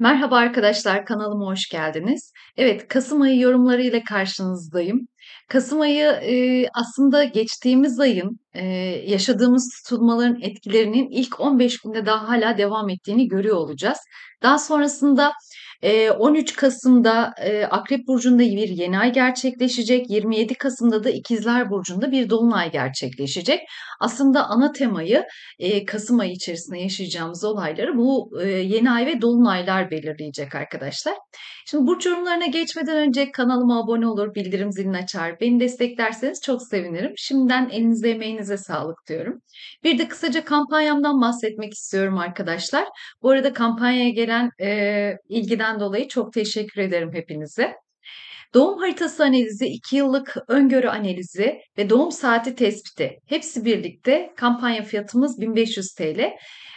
Merhaba arkadaşlar, kanalıma hoş geldiniz. Evet, Kasım ayı yorumları ile karşınızdayım. Kasım ayı e, aslında geçtiğimiz ayın e, yaşadığımız tutulmaların etkilerinin ilk 15 günde daha hala devam ettiğini görüyor olacağız. Daha sonrasında 13 Kasım'da Akrep Burcu'nda bir yeni ay gerçekleşecek. 27 Kasım'da da İkizler Burcu'nda bir dolunay gerçekleşecek. Aslında ana temayı Kasım ayı içerisinde yaşayacağımız olayları bu yeni ay ve dolunaylar belirleyecek arkadaşlar. Şimdi burç yorumlarına geçmeden önce kanalıma abone olur, bildirim zilini açar, beni desteklerseniz çok sevinirim. Şimdiden elinize emeğinize sağlık diyorum. Bir de kısaca kampanyamdan bahsetmek istiyorum arkadaşlar. Bu arada kampanyaya gelen e, ilgiden Bilgiden dolayı çok teşekkür ederim hepinize. Doğum haritası analizi, 2 yıllık öngörü analizi ve doğum saati tespiti hepsi birlikte kampanya fiyatımız 1500 TL.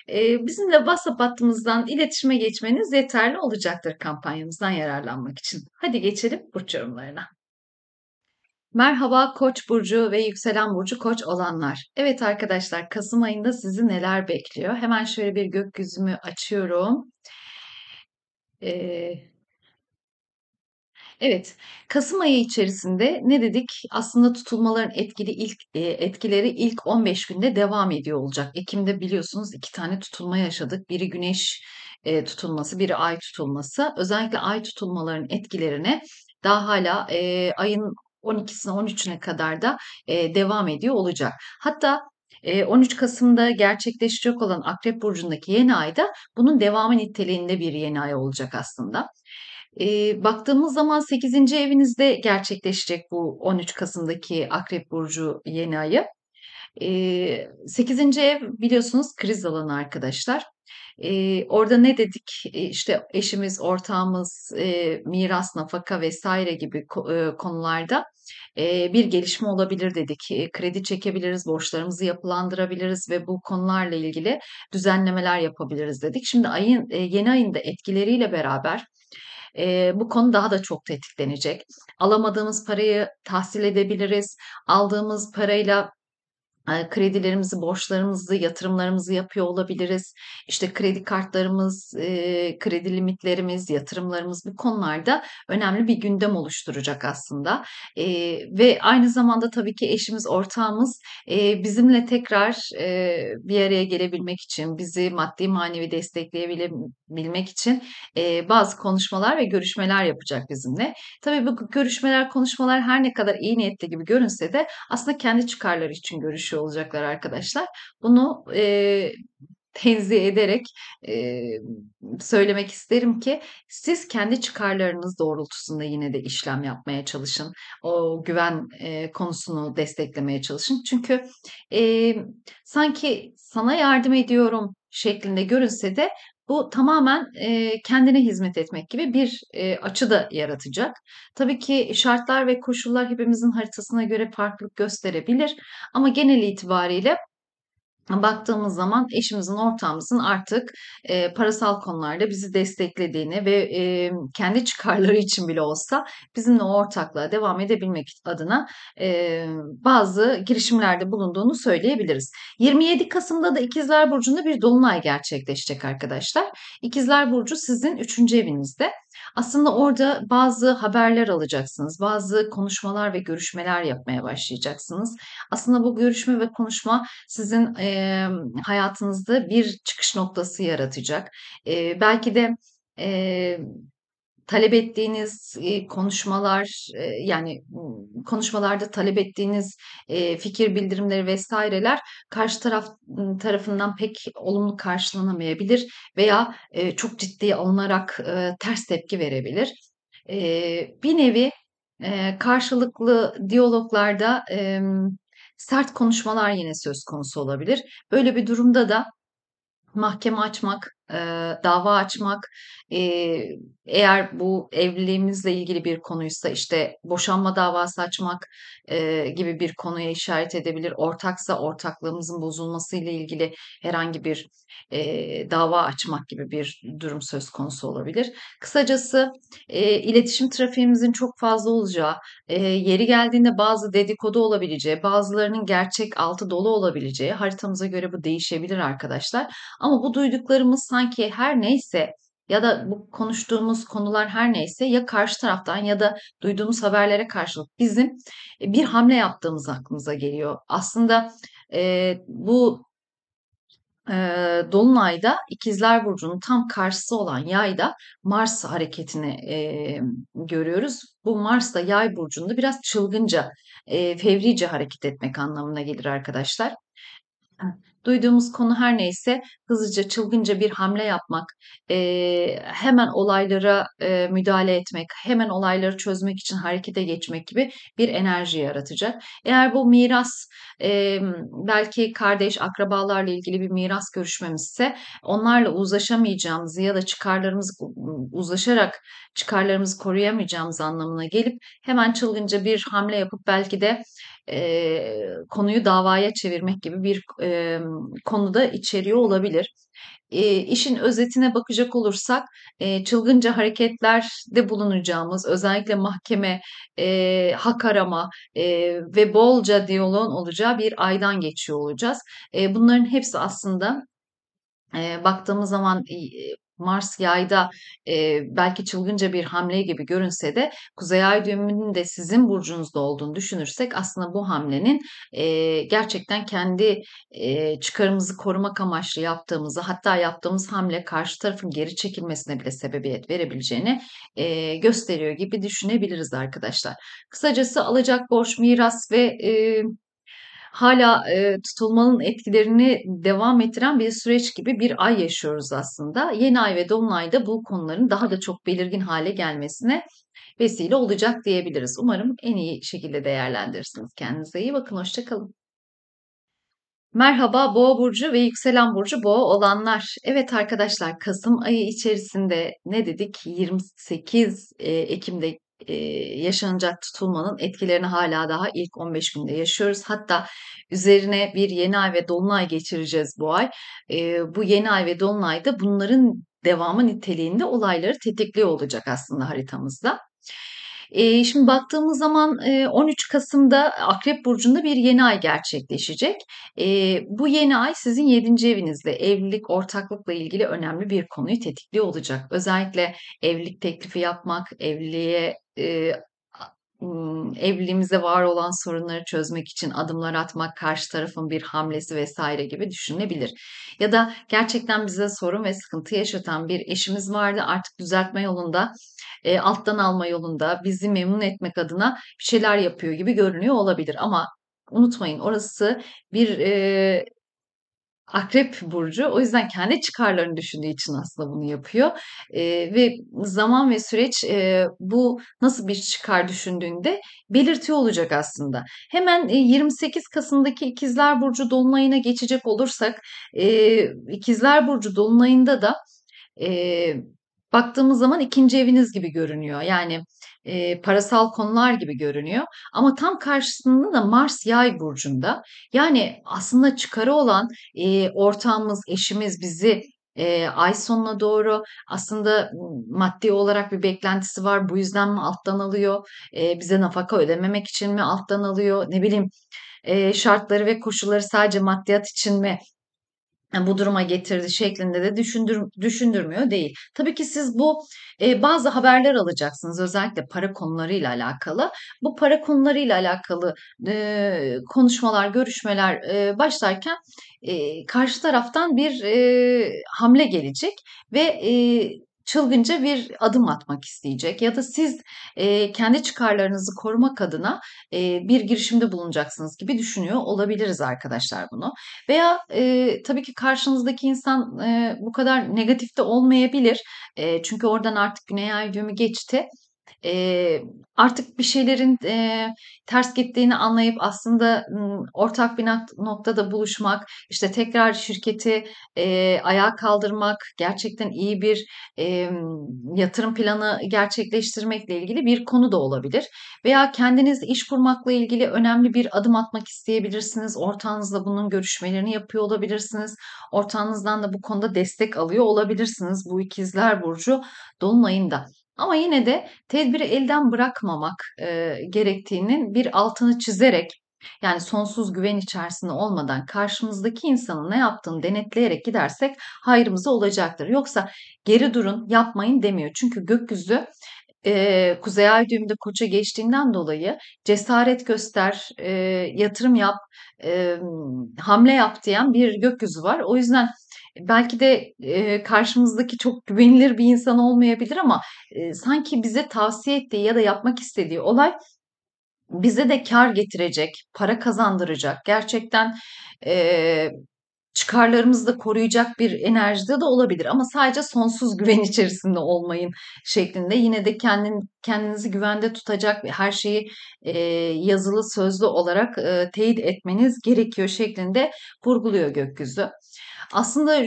Ee, bizimle WhatsApp hattımızdan iletişime geçmeniz yeterli olacaktır kampanyamızdan yararlanmak için. Hadi geçelim burç yorumlarına. Merhaba Koç burcu ve yükselen burcu Koç olanlar. Evet arkadaşlar Kasım ayında sizi neler bekliyor? Hemen şöyle bir gökyüzümü açıyorum. Eee Evet, kasım ayı içerisinde ne dedik? Aslında tutulmaların etkili ilk etkileri ilk 15 günde devam ediyor olacak. Ekim'de biliyorsunuz iki tane tutulma yaşadık. Biri güneş, tutulması, biri ay tutulması. Özellikle ay tutulmalarının etkilerine daha hala ayın 12'sine 13'üne kadar da, devam ediyor olacak. Hatta 13 Kasım'da gerçekleşecek olan Akrep Burcu'ndaki yeni ayda bunun devamı niteliğinde bir yeni ay olacak aslında. E, baktığımız zaman 8. evinizde gerçekleşecek bu 13 Kasım'daki Akrep Burcu yeni ayı. E, 8. ev biliyorsunuz kriz alanı arkadaşlar. E, orada ne dedik? E, işte eşimiz, ortağımız, e, miras, nafaka vesaire gibi e, konularda e, bir gelişme olabilir dedik. E, kredi çekebiliriz, borçlarımızı yapılandırabiliriz ve bu konularla ilgili düzenlemeler yapabiliriz dedik. Şimdi ayın e, yeni ayında etkileriyle beraber e, bu konu daha da çok tetiklenecek. Alamadığımız parayı tahsil edebiliriz. Aldığımız parayla kredilerimizi, borçlarımızı, yatırımlarımızı yapıyor olabiliriz. İşte kredi kartlarımız, kredi limitlerimiz, yatırımlarımız bu konularda önemli bir gündem oluşturacak aslında. Ve aynı zamanda tabii ki eşimiz, ortağımız bizimle tekrar bir araya gelebilmek için, bizi maddi manevi destekleyebilmek için bazı konuşmalar ve görüşmeler yapacak bizimle. Tabii bu görüşmeler, konuşmalar her ne kadar iyi niyetli gibi görünse de aslında kendi çıkarları için görüş geçmiş olacaklar arkadaşlar. Bunu e, tenzih ederek e, söylemek isterim ki siz kendi çıkarlarınız doğrultusunda yine de işlem yapmaya çalışın. O güven e, konusunu desteklemeye çalışın. Çünkü e, sanki sana yardım ediyorum şeklinde görünse de bu tamamen e, kendine hizmet etmek gibi bir e, açı da yaratacak. Tabii ki şartlar ve koşullar hepimizin haritasına göre farklılık gösterebilir ama genel itibariyle baktığımız zaman eşimizin ortağımızın artık e, parasal konularda bizi desteklediğini ve e, kendi çıkarları için bile olsa bizimle ortaklığa devam edebilmek adına e, bazı girişimlerde bulunduğunu söyleyebiliriz. 27 Kasım'da da İkizler Burcu'nda bir dolunay gerçekleşecek arkadaşlar. İkizler Burcu sizin 3. evinizde. Aslında orada bazı haberler alacaksınız. Bazı konuşmalar ve görüşmeler yapmaya başlayacaksınız. Aslında bu görüşme ve konuşma sizin e, hayatınızda bir çıkış noktası yaratacak. E, belki de e, talep ettiğiniz e, konuşmalar e, yani konuşmalarda talep ettiğiniz e, fikir bildirimleri vesaireler karşı taraf tarafından pek olumlu karşılanamayabilir veya e, çok ciddi alınarak e, ters tepki verebilir. E, bir nevi e, karşılıklı diyaloglarda e, sert konuşmalar yine söz konusu olabilir. Böyle bir durumda da mahkeme açmak dava açmak, eğer bu evliliğimizle ilgili bir konuysa işte boşanma davası açmak gibi bir konuya işaret edebilir. Ortaksa ortaklığımızın bozulması ile ilgili herhangi bir dava açmak gibi bir durum söz konusu olabilir. Kısacası iletişim trafiğimizin çok fazla olacağı, yeri geldiğinde bazı dedikodu olabileceği, bazılarının gerçek altı dolu olabileceği haritamıza göre bu değişebilir arkadaşlar. Ama bu duyduklarımız sanki sanki her neyse ya da bu konuştuğumuz konular her neyse ya karşı taraftan ya da duyduğumuz haberlere karşılık bizim e, bir hamle yaptığımız aklımıza geliyor. Aslında e, bu e, Dolunay'da İkizler Burcu'nun tam karşısı olan yayda Mars hareketini e, görüyoruz. Bu Mars da yay burcunda biraz çılgınca, e, fevrice hareket etmek anlamına gelir arkadaşlar. Duyduğumuz konu her neyse hızlıca çılgınca bir hamle yapmak, e, hemen olaylara e, müdahale etmek, hemen olayları çözmek için harekete geçmek gibi bir enerji yaratacak. Eğer bu miras e, belki kardeş, akrabalarla ilgili bir miras görüşmemizse onlarla uzlaşamayacağımız ya da çıkarlarımız uzlaşarak çıkarlarımızı koruyamayacağımız anlamına gelip hemen çılgınca bir hamle yapıp belki de e, konuyu davaya çevirmek gibi bir e, konuda içeriyor olabilir. E, işin özetine bakacak olursak e, çılgınca hareketlerde bulunacağımız özellikle mahkeme, e, hak arama e, ve bolca diyaloğun olacağı bir aydan geçiyor olacağız. E, bunların hepsi aslında e, baktığımız zaman Mars yayda e, belki çılgınca bir hamle gibi görünse de Kuzey Ay düğümünün de sizin burcunuzda olduğunu düşünürsek aslında bu hamlenin e, gerçekten kendi e, çıkarımızı korumak amaçlı yaptığımızı hatta yaptığımız hamle karşı tarafın geri çekilmesine bile sebebiyet verebileceğini e, gösteriyor gibi düşünebiliriz arkadaşlar. Kısacası alacak borç, miras ve e, hala e, tutulmanın etkilerini devam ettiren bir süreç gibi bir ay yaşıyoruz aslında. Yeni ay ve dolunayda bu konuların daha da çok belirgin hale gelmesine vesile olacak diyebiliriz. Umarım en iyi şekilde değerlendirirsiniz. Kendinize iyi bakın. Hoşçakalın. Merhaba Boğa burcu ve yükselen burcu Boğa olanlar. Evet arkadaşlar Kasım ayı içerisinde ne dedik? 28 e, Ekim'de yaşanacak tutulmanın etkilerini hala daha ilk 15 günde yaşıyoruz. Hatta üzerine bir yeni ay ve dolunay geçireceğiz bu ay. bu yeni ay ve dolunay bunların devamı niteliğinde olayları tetikliyor olacak aslında haritamızda. E, şimdi baktığımız zaman e, 13 Kasım'da Akrep Burcu'nda bir yeni ay gerçekleşecek. E, bu yeni ay sizin 7. evinizle evlilik, ortaklıkla ilgili önemli bir konuyu tetikliyor olacak. Özellikle evlilik teklifi yapmak, evliliğe e, evliliğimizde var olan sorunları çözmek için adımlar atmak, karşı tarafın bir hamlesi vesaire gibi düşünülebilir. Ya da gerçekten bize sorun ve sıkıntı yaşatan bir eşimiz vardı artık düzeltme yolunda, e, alttan alma yolunda bizi memnun etmek adına bir şeyler yapıyor gibi görünüyor olabilir. Ama unutmayın orası bir e, Akrep burcu o yüzden kendi çıkarlarını düşündüğü için aslında bunu yapıyor e, ve zaman ve süreç e, bu nasıl bir çıkar düşündüğünde belirtiyor olacak aslında. Hemen e, 28 Kasım'daki İkizler Burcu Dolunay'ına geçecek olursak e, İkizler Burcu Dolunay'ında da e, baktığımız zaman ikinci eviniz gibi görünüyor. Yani e, parasal konular gibi görünüyor. Ama tam karşısında da Mars yay burcunda. Yani aslında çıkarı olan e, ortağımız, eşimiz bizi e, ay sonuna doğru aslında maddi olarak bir beklentisi var. Bu yüzden mi alttan alıyor? E, bize nafaka ödememek için mi alttan alıyor? Ne bileyim e, şartları ve koşulları sadece maddiyat için mi bu duruma getirdi şeklinde de düşündür, düşündürmüyor değil. Tabii ki siz bu e, bazı haberler alacaksınız özellikle para konularıyla alakalı. Bu para konularıyla alakalı e, konuşmalar, görüşmeler e, başlarken e, karşı taraftan bir e, hamle gelecek ve e, çılgınca bir adım atmak isteyecek ya da siz e, kendi çıkarlarınızı korumak adına e, bir girişimde bulunacaksınız gibi düşünüyor olabiliriz arkadaşlar bunu. Veya e, tabii ki karşınızdaki insan e, bu kadar negatif de olmayabilir. E, çünkü oradan artık güney ay düğümü geçti e, artık bir şeylerin e, ters gittiğini anlayıp aslında ortak bir noktada buluşmak, işte tekrar şirketi e, ayağa kaldırmak, gerçekten iyi bir e, yatırım planı gerçekleştirmekle ilgili bir konu da olabilir. Veya kendiniz iş kurmakla ilgili önemli bir adım atmak isteyebilirsiniz. Ortağınızla bunun görüşmelerini yapıyor olabilirsiniz. Ortağınızdan da bu konuda destek alıyor olabilirsiniz. Bu ikizler burcu dolunayında. Ama yine de tedbiri elden bırakmamak e, gerektiğinin bir altını çizerek yani sonsuz güven içerisinde olmadan karşımızdaki insanın ne yaptığını denetleyerek gidersek hayrımıza olacaktır. Yoksa geri durun yapmayın demiyor. Çünkü gökyüzü e, Kuzey Ay düğümde koça geçtiğinden dolayı cesaret göster, e, yatırım yap, e, hamle yap diyen bir gökyüzü var. O yüzden belki de e, karşımızdaki çok güvenilir bir insan olmayabilir ama e, sanki bize tavsiye ettiği ya da yapmak istediği olay bize de kar getirecek, para kazandıracak, gerçekten e, çıkarlarımızı da koruyacak bir enerjide de olabilir ama sadece sonsuz güven içerisinde olmayın şeklinde yine de kendin kendinizi güvende tutacak ve her şeyi e, yazılı sözlü olarak e, teyit etmeniz gerekiyor şeklinde vurguluyor gökyüzü. Aslında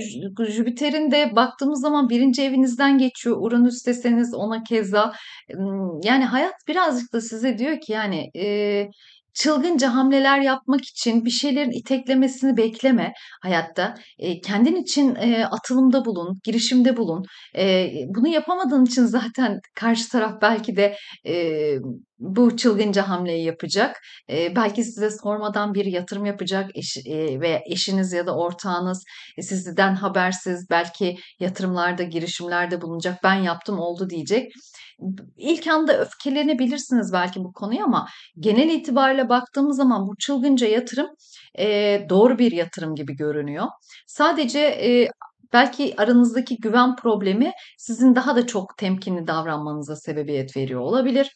Jüpiter'in de baktığımız zaman birinci evinizden geçiyor. Uranüs deseniz ona keza. Yani hayat birazcık da size diyor ki yani e, çılgınca hamleler yapmak için bir şeylerin iteklemesini bekleme hayatta. E, kendin için e, atılımda bulun, girişimde bulun. E, bunu yapamadığın için zaten karşı taraf belki de e, bu çılgınca hamleyi yapacak. E, belki size sormadan bir yatırım yapacak eş, e, ve eşiniz ya da ortağınız e, sizden habersiz belki yatırımlarda, girişimlerde bulunacak. Ben yaptım oldu diyecek. İlk anda öfkelenebilirsiniz belki bu konuya ama genel itibariyle baktığımız zaman bu çılgınca yatırım e, doğru bir yatırım gibi görünüyor. Sadece e, belki aranızdaki güven problemi sizin daha da çok temkinli davranmanıza sebebiyet veriyor olabilir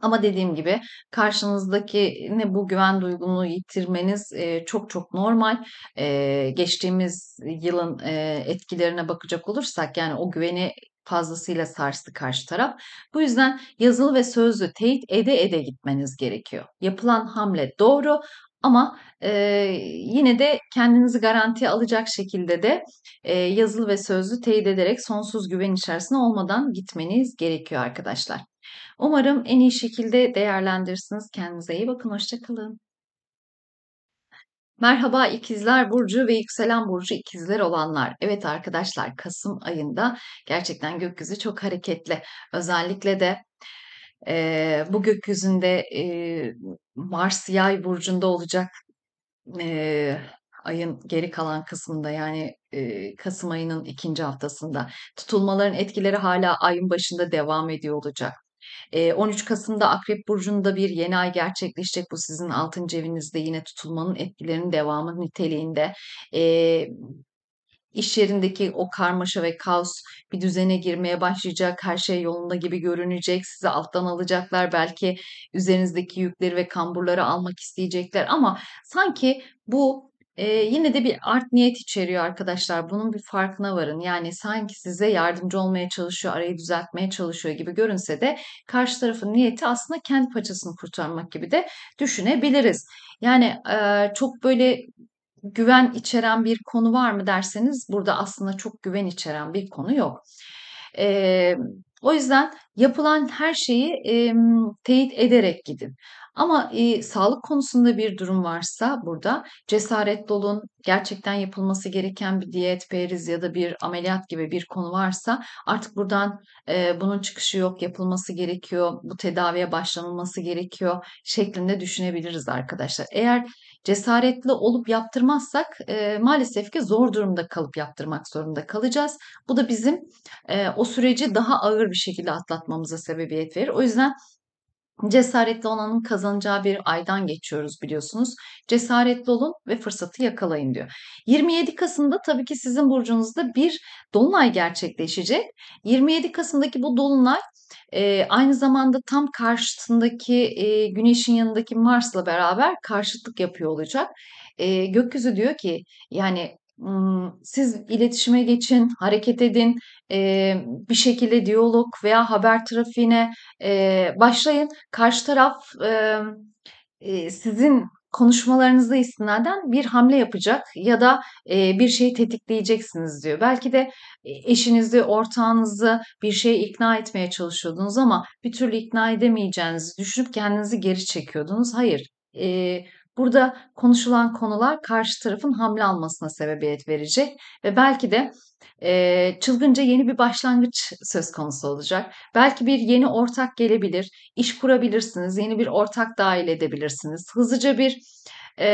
ama dediğim gibi karşınızdaki ne bu güven duygunu yitirmeniz e, çok çok normal. E, geçtiğimiz yılın e, etkilerine bakacak olursak yani o güveni fazlasıyla sarstı karşı taraf. Bu yüzden yazılı ve sözlü teyit ede ede gitmeniz gerekiyor. Yapılan hamle doğru ama e, yine de kendinizi garantiye alacak şekilde de e, yazılı ve sözlü teyit ederek sonsuz güven içerisinde olmadan gitmeniz gerekiyor arkadaşlar. Umarım en iyi şekilde değerlendirirsiniz. Kendinize iyi bakın. Hoşçakalın. Merhaba ikizler burcu ve yükselen burcu ikizler olanlar. Evet arkadaşlar Kasım ayında gerçekten gökyüzü çok hareketli. Özellikle de e, bu gökyüzünde e, Mars yay burcunda olacak e, ayın geri kalan kısmında yani e, Kasım ayının ikinci haftasında tutulmaların etkileri hala ayın başında devam ediyor olacak. 13 Kasım'da Akrep Burcu'nda bir yeni ay gerçekleşecek. Bu sizin altın cevinizde yine tutulmanın etkilerinin devamı niteliğinde iş yerindeki o karmaşa ve kaos bir düzene girmeye başlayacak, her şey yolunda gibi görünecek, sizi alttan alacaklar, belki üzerinizdeki yükleri ve kamburları almak isteyecekler ama sanki bu ee, yine de bir art niyet içeriyor arkadaşlar. Bunun bir farkına varın. Yani sanki size yardımcı olmaya çalışıyor, arayı düzeltmeye çalışıyor gibi görünse de karşı tarafın niyeti aslında kendi paçasını kurtarmak gibi de düşünebiliriz. Yani e, çok böyle güven içeren bir konu var mı derseniz burada aslında çok güven içeren bir konu yok. E, o yüzden yapılan her şeyi e, teyit ederek gidin. Ama e, sağlık konusunda bir durum varsa burada cesaretli olun. Gerçekten yapılması gereken bir diyet, periz ya da bir ameliyat gibi bir konu varsa artık buradan e, bunun çıkışı yok, yapılması gerekiyor, bu tedaviye başlanılması gerekiyor şeklinde düşünebiliriz arkadaşlar. Eğer cesaretli olup yaptırmazsak e, maalesef ki zor durumda kalıp yaptırmak zorunda kalacağız. Bu da bizim e, o süreci daha ağır bir şekilde atlatmamıza sebebiyet verir. O yüzden Cesaretli olanın kazanacağı bir aydan geçiyoruz biliyorsunuz. Cesaretli olun ve fırsatı yakalayın diyor. 27 Kasım'da tabii ki sizin burcunuzda bir dolunay gerçekleşecek. 27 Kasım'daki bu dolunay e, aynı zamanda tam karşısındaki e, Güneş'in yanındaki Mars'la beraber karşıtlık yapıyor olacak. E, gökyüzü diyor ki yani siz iletişime geçin, hareket edin, bir şekilde diyalog veya haber trafiğine başlayın. Karşı taraf sizin konuşmalarınızda istinaden bir hamle yapacak ya da e, bir şeyi tetikleyeceksiniz diyor. Belki de e, eşinizi, ortağınızı bir şeye ikna etmeye çalışıyordunuz ama bir türlü ikna edemeyeceğinizi düşünüp kendinizi geri çekiyordunuz. Hayır, e, Burada konuşulan konular karşı tarafın hamle almasına sebebiyet verecek ve belki de e, çılgınca yeni bir başlangıç söz konusu olacak. Belki bir yeni ortak gelebilir, iş kurabilirsiniz, yeni bir ortak dahil edebilirsiniz. Hızlıca bir e,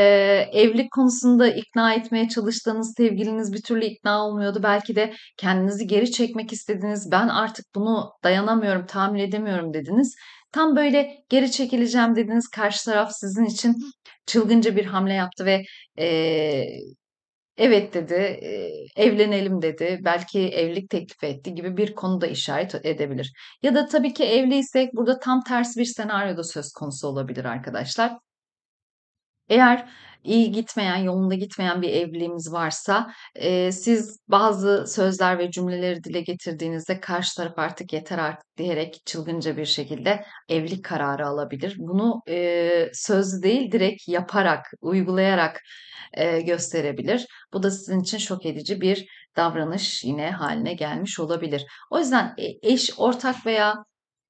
evlilik konusunda ikna etmeye çalıştığınız sevgiliniz bir türlü ikna olmuyordu. Belki de kendinizi geri çekmek istediniz, ben artık bunu dayanamıyorum, tahammül edemiyorum dediniz Tam böyle geri çekileceğim dediniz karşı taraf sizin için çılgınca bir hamle yaptı ve e, evet dedi, e, evlenelim dedi, belki evlilik teklif etti gibi bir konu da işaret edebilir. Ya da tabii ki evliysek burada tam tersi bir senaryo da söz konusu olabilir arkadaşlar. Eğer iyi gitmeyen, yolunda gitmeyen bir evliliğimiz varsa e, siz bazı sözler ve cümleleri dile getirdiğinizde karşı taraf artık yeter artık diyerek çılgınca bir şekilde evlilik kararı alabilir. Bunu e, söz değil direkt yaparak, uygulayarak e, gösterebilir. Bu da sizin için şok edici bir davranış yine haline gelmiş olabilir. O yüzden e, eş, ortak veya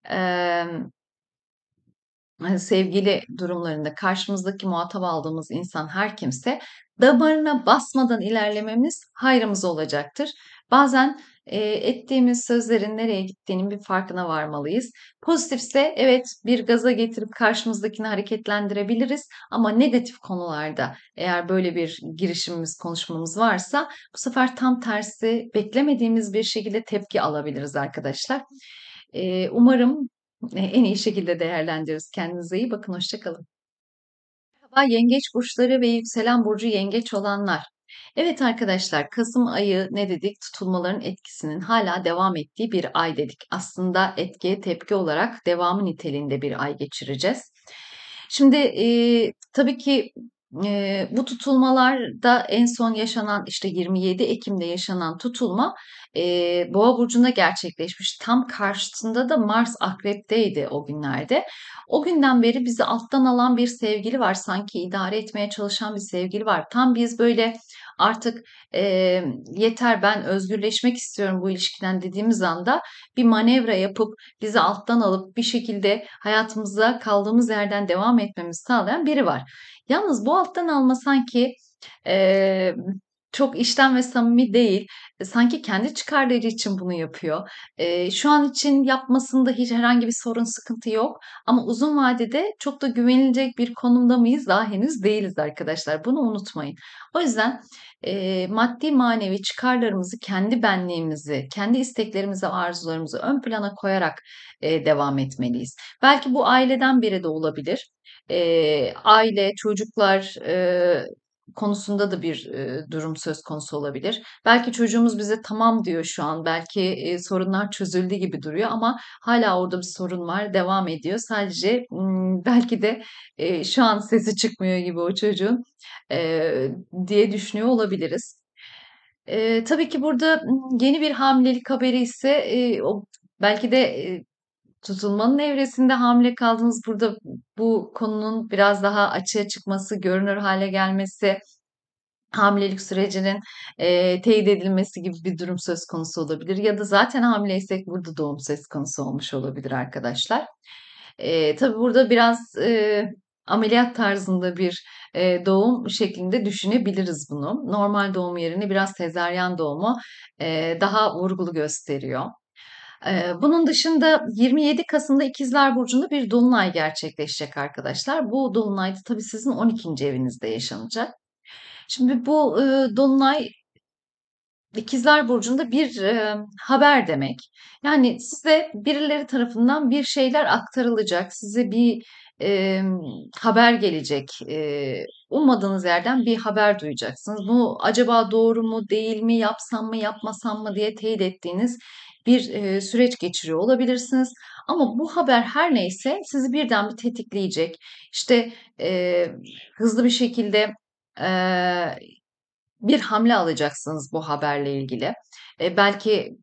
e, Hani, sevgili durumlarında karşımızdaki muhatap aldığımız insan her kimse damarına basmadan ilerlememiz hayrımız olacaktır. Bazen e, ettiğimiz sözlerin nereye gittiğinin bir farkına varmalıyız. Pozitifse evet bir gaza getirip karşımızdakini hareketlendirebiliriz ama negatif konularda eğer böyle bir girişimimiz, konuşmamız varsa bu sefer tam tersi beklemediğimiz bir şekilde tepki alabiliriz arkadaşlar. E, umarım e, en iyi şekilde değerlendiririz. Kendinize iyi bakın. Hoşçakalın. Merhaba yengeç burçları ve yükselen burcu yengeç olanlar. Evet arkadaşlar Kasım ayı ne dedik? Tutulmaların etkisinin hala devam ettiği bir ay dedik. Aslında etkiye tepki olarak devamı niteliğinde bir ay geçireceğiz. Şimdi e, tabii ki e, bu tutulmalarda en son yaşanan işte 27 Ekim'de yaşanan tutulma e, Boğa burcunda gerçekleşmiş. Tam karşısında da Mars Akrep'teydi o günlerde. O günden beri bizi alttan alan bir sevgili var sanki idare etmeye çalışan bir sevgili var. Tam biz böyle artık e, yeter ben özgürleşmek istiyorum bu ilişkiden dediğimiz anda bir manevra yapıp bizi alttan alıp bir şekilde hayatımıza kaldığımız yerden devam etmemizi sağlayan biri var. Yalnız bu alttan alma sanki e, çok işten ve samimi değil. E, sanki kendi çıkarları için bunu yapıyor. E, şu an için yapmasında hiç herhangi bir sorun, sıkıntı yok. Ama uzun vadede çok da güvenilecek bir konumda mıyız? Daha henüz değiliz arkadaşlar. Bunu unutmayın. O yüzden e, maddi manevi çıkarlarımızı, kendi benliğimizi, kendi isteklerimizi, arzularımızı ön plana koyarak e, devam etmeliyiz. Belki bu aileden biri de olabilir. E, aile, çocuklar, e, konusunda da bir e, durum söz konusu olabilir. Belki çocuğumuz bize tamam diyor şu an. Belki e, sorunlar çözüldü gibi duruyor ama hala orada bir sorun var, devam ediyor. Sadece belki de e, şu an sesi çıkmıyor gibi o çocuğun e, diye düşünüyor olabiliriz. E, tabii ki burada yeni bir hamilelik haberi ise e, o belki de e, tutulmanın evresinde hamile kaldınız. Burada bu konunun biraz daha açığa çıkması, görünür hale gelmesi, hamilelik sürecinin e, teyit edilmesi gibi bir durum söz konusu olabilir. Ya da zaten hamileysek burada doğum söz konusu olmuş olabilir arkadaşlar. E, tabii burada biraz e, ameliyat tarzında bir e, doğum şeklinde düşünebiliriz bunu. Normal doğum yerine biraz tezeryan doğumu e, daha vurgulu gösteriyor. Bunun dışında 27 Kasım'da İkizler Burcu'nda bir dolunay gerçekleşecek arkadaşlar. Bu dolunay da tabii sizin 12. evinizde yaşanacak. Şimdi bu dolunay İkizler Burcu'nda bir haber demek. Yani size birileri tarafından bir şeyler aktarılacak, size bir e, haber gelecek. E, ummadığınız yerden bir haber duyacaksınız. Bu acaba doğru mu, değil mi, yapsam mı, yapmasam mı diye teyit ettiğiniz bir süreç geçiriyor olabilirsiniz. Ama bu haber her neyse sizi birden bir tetikleyecek. İşte e, hızlı bir şekilde e, bir hamle alacaksınız bu haberle ilgili. E, belki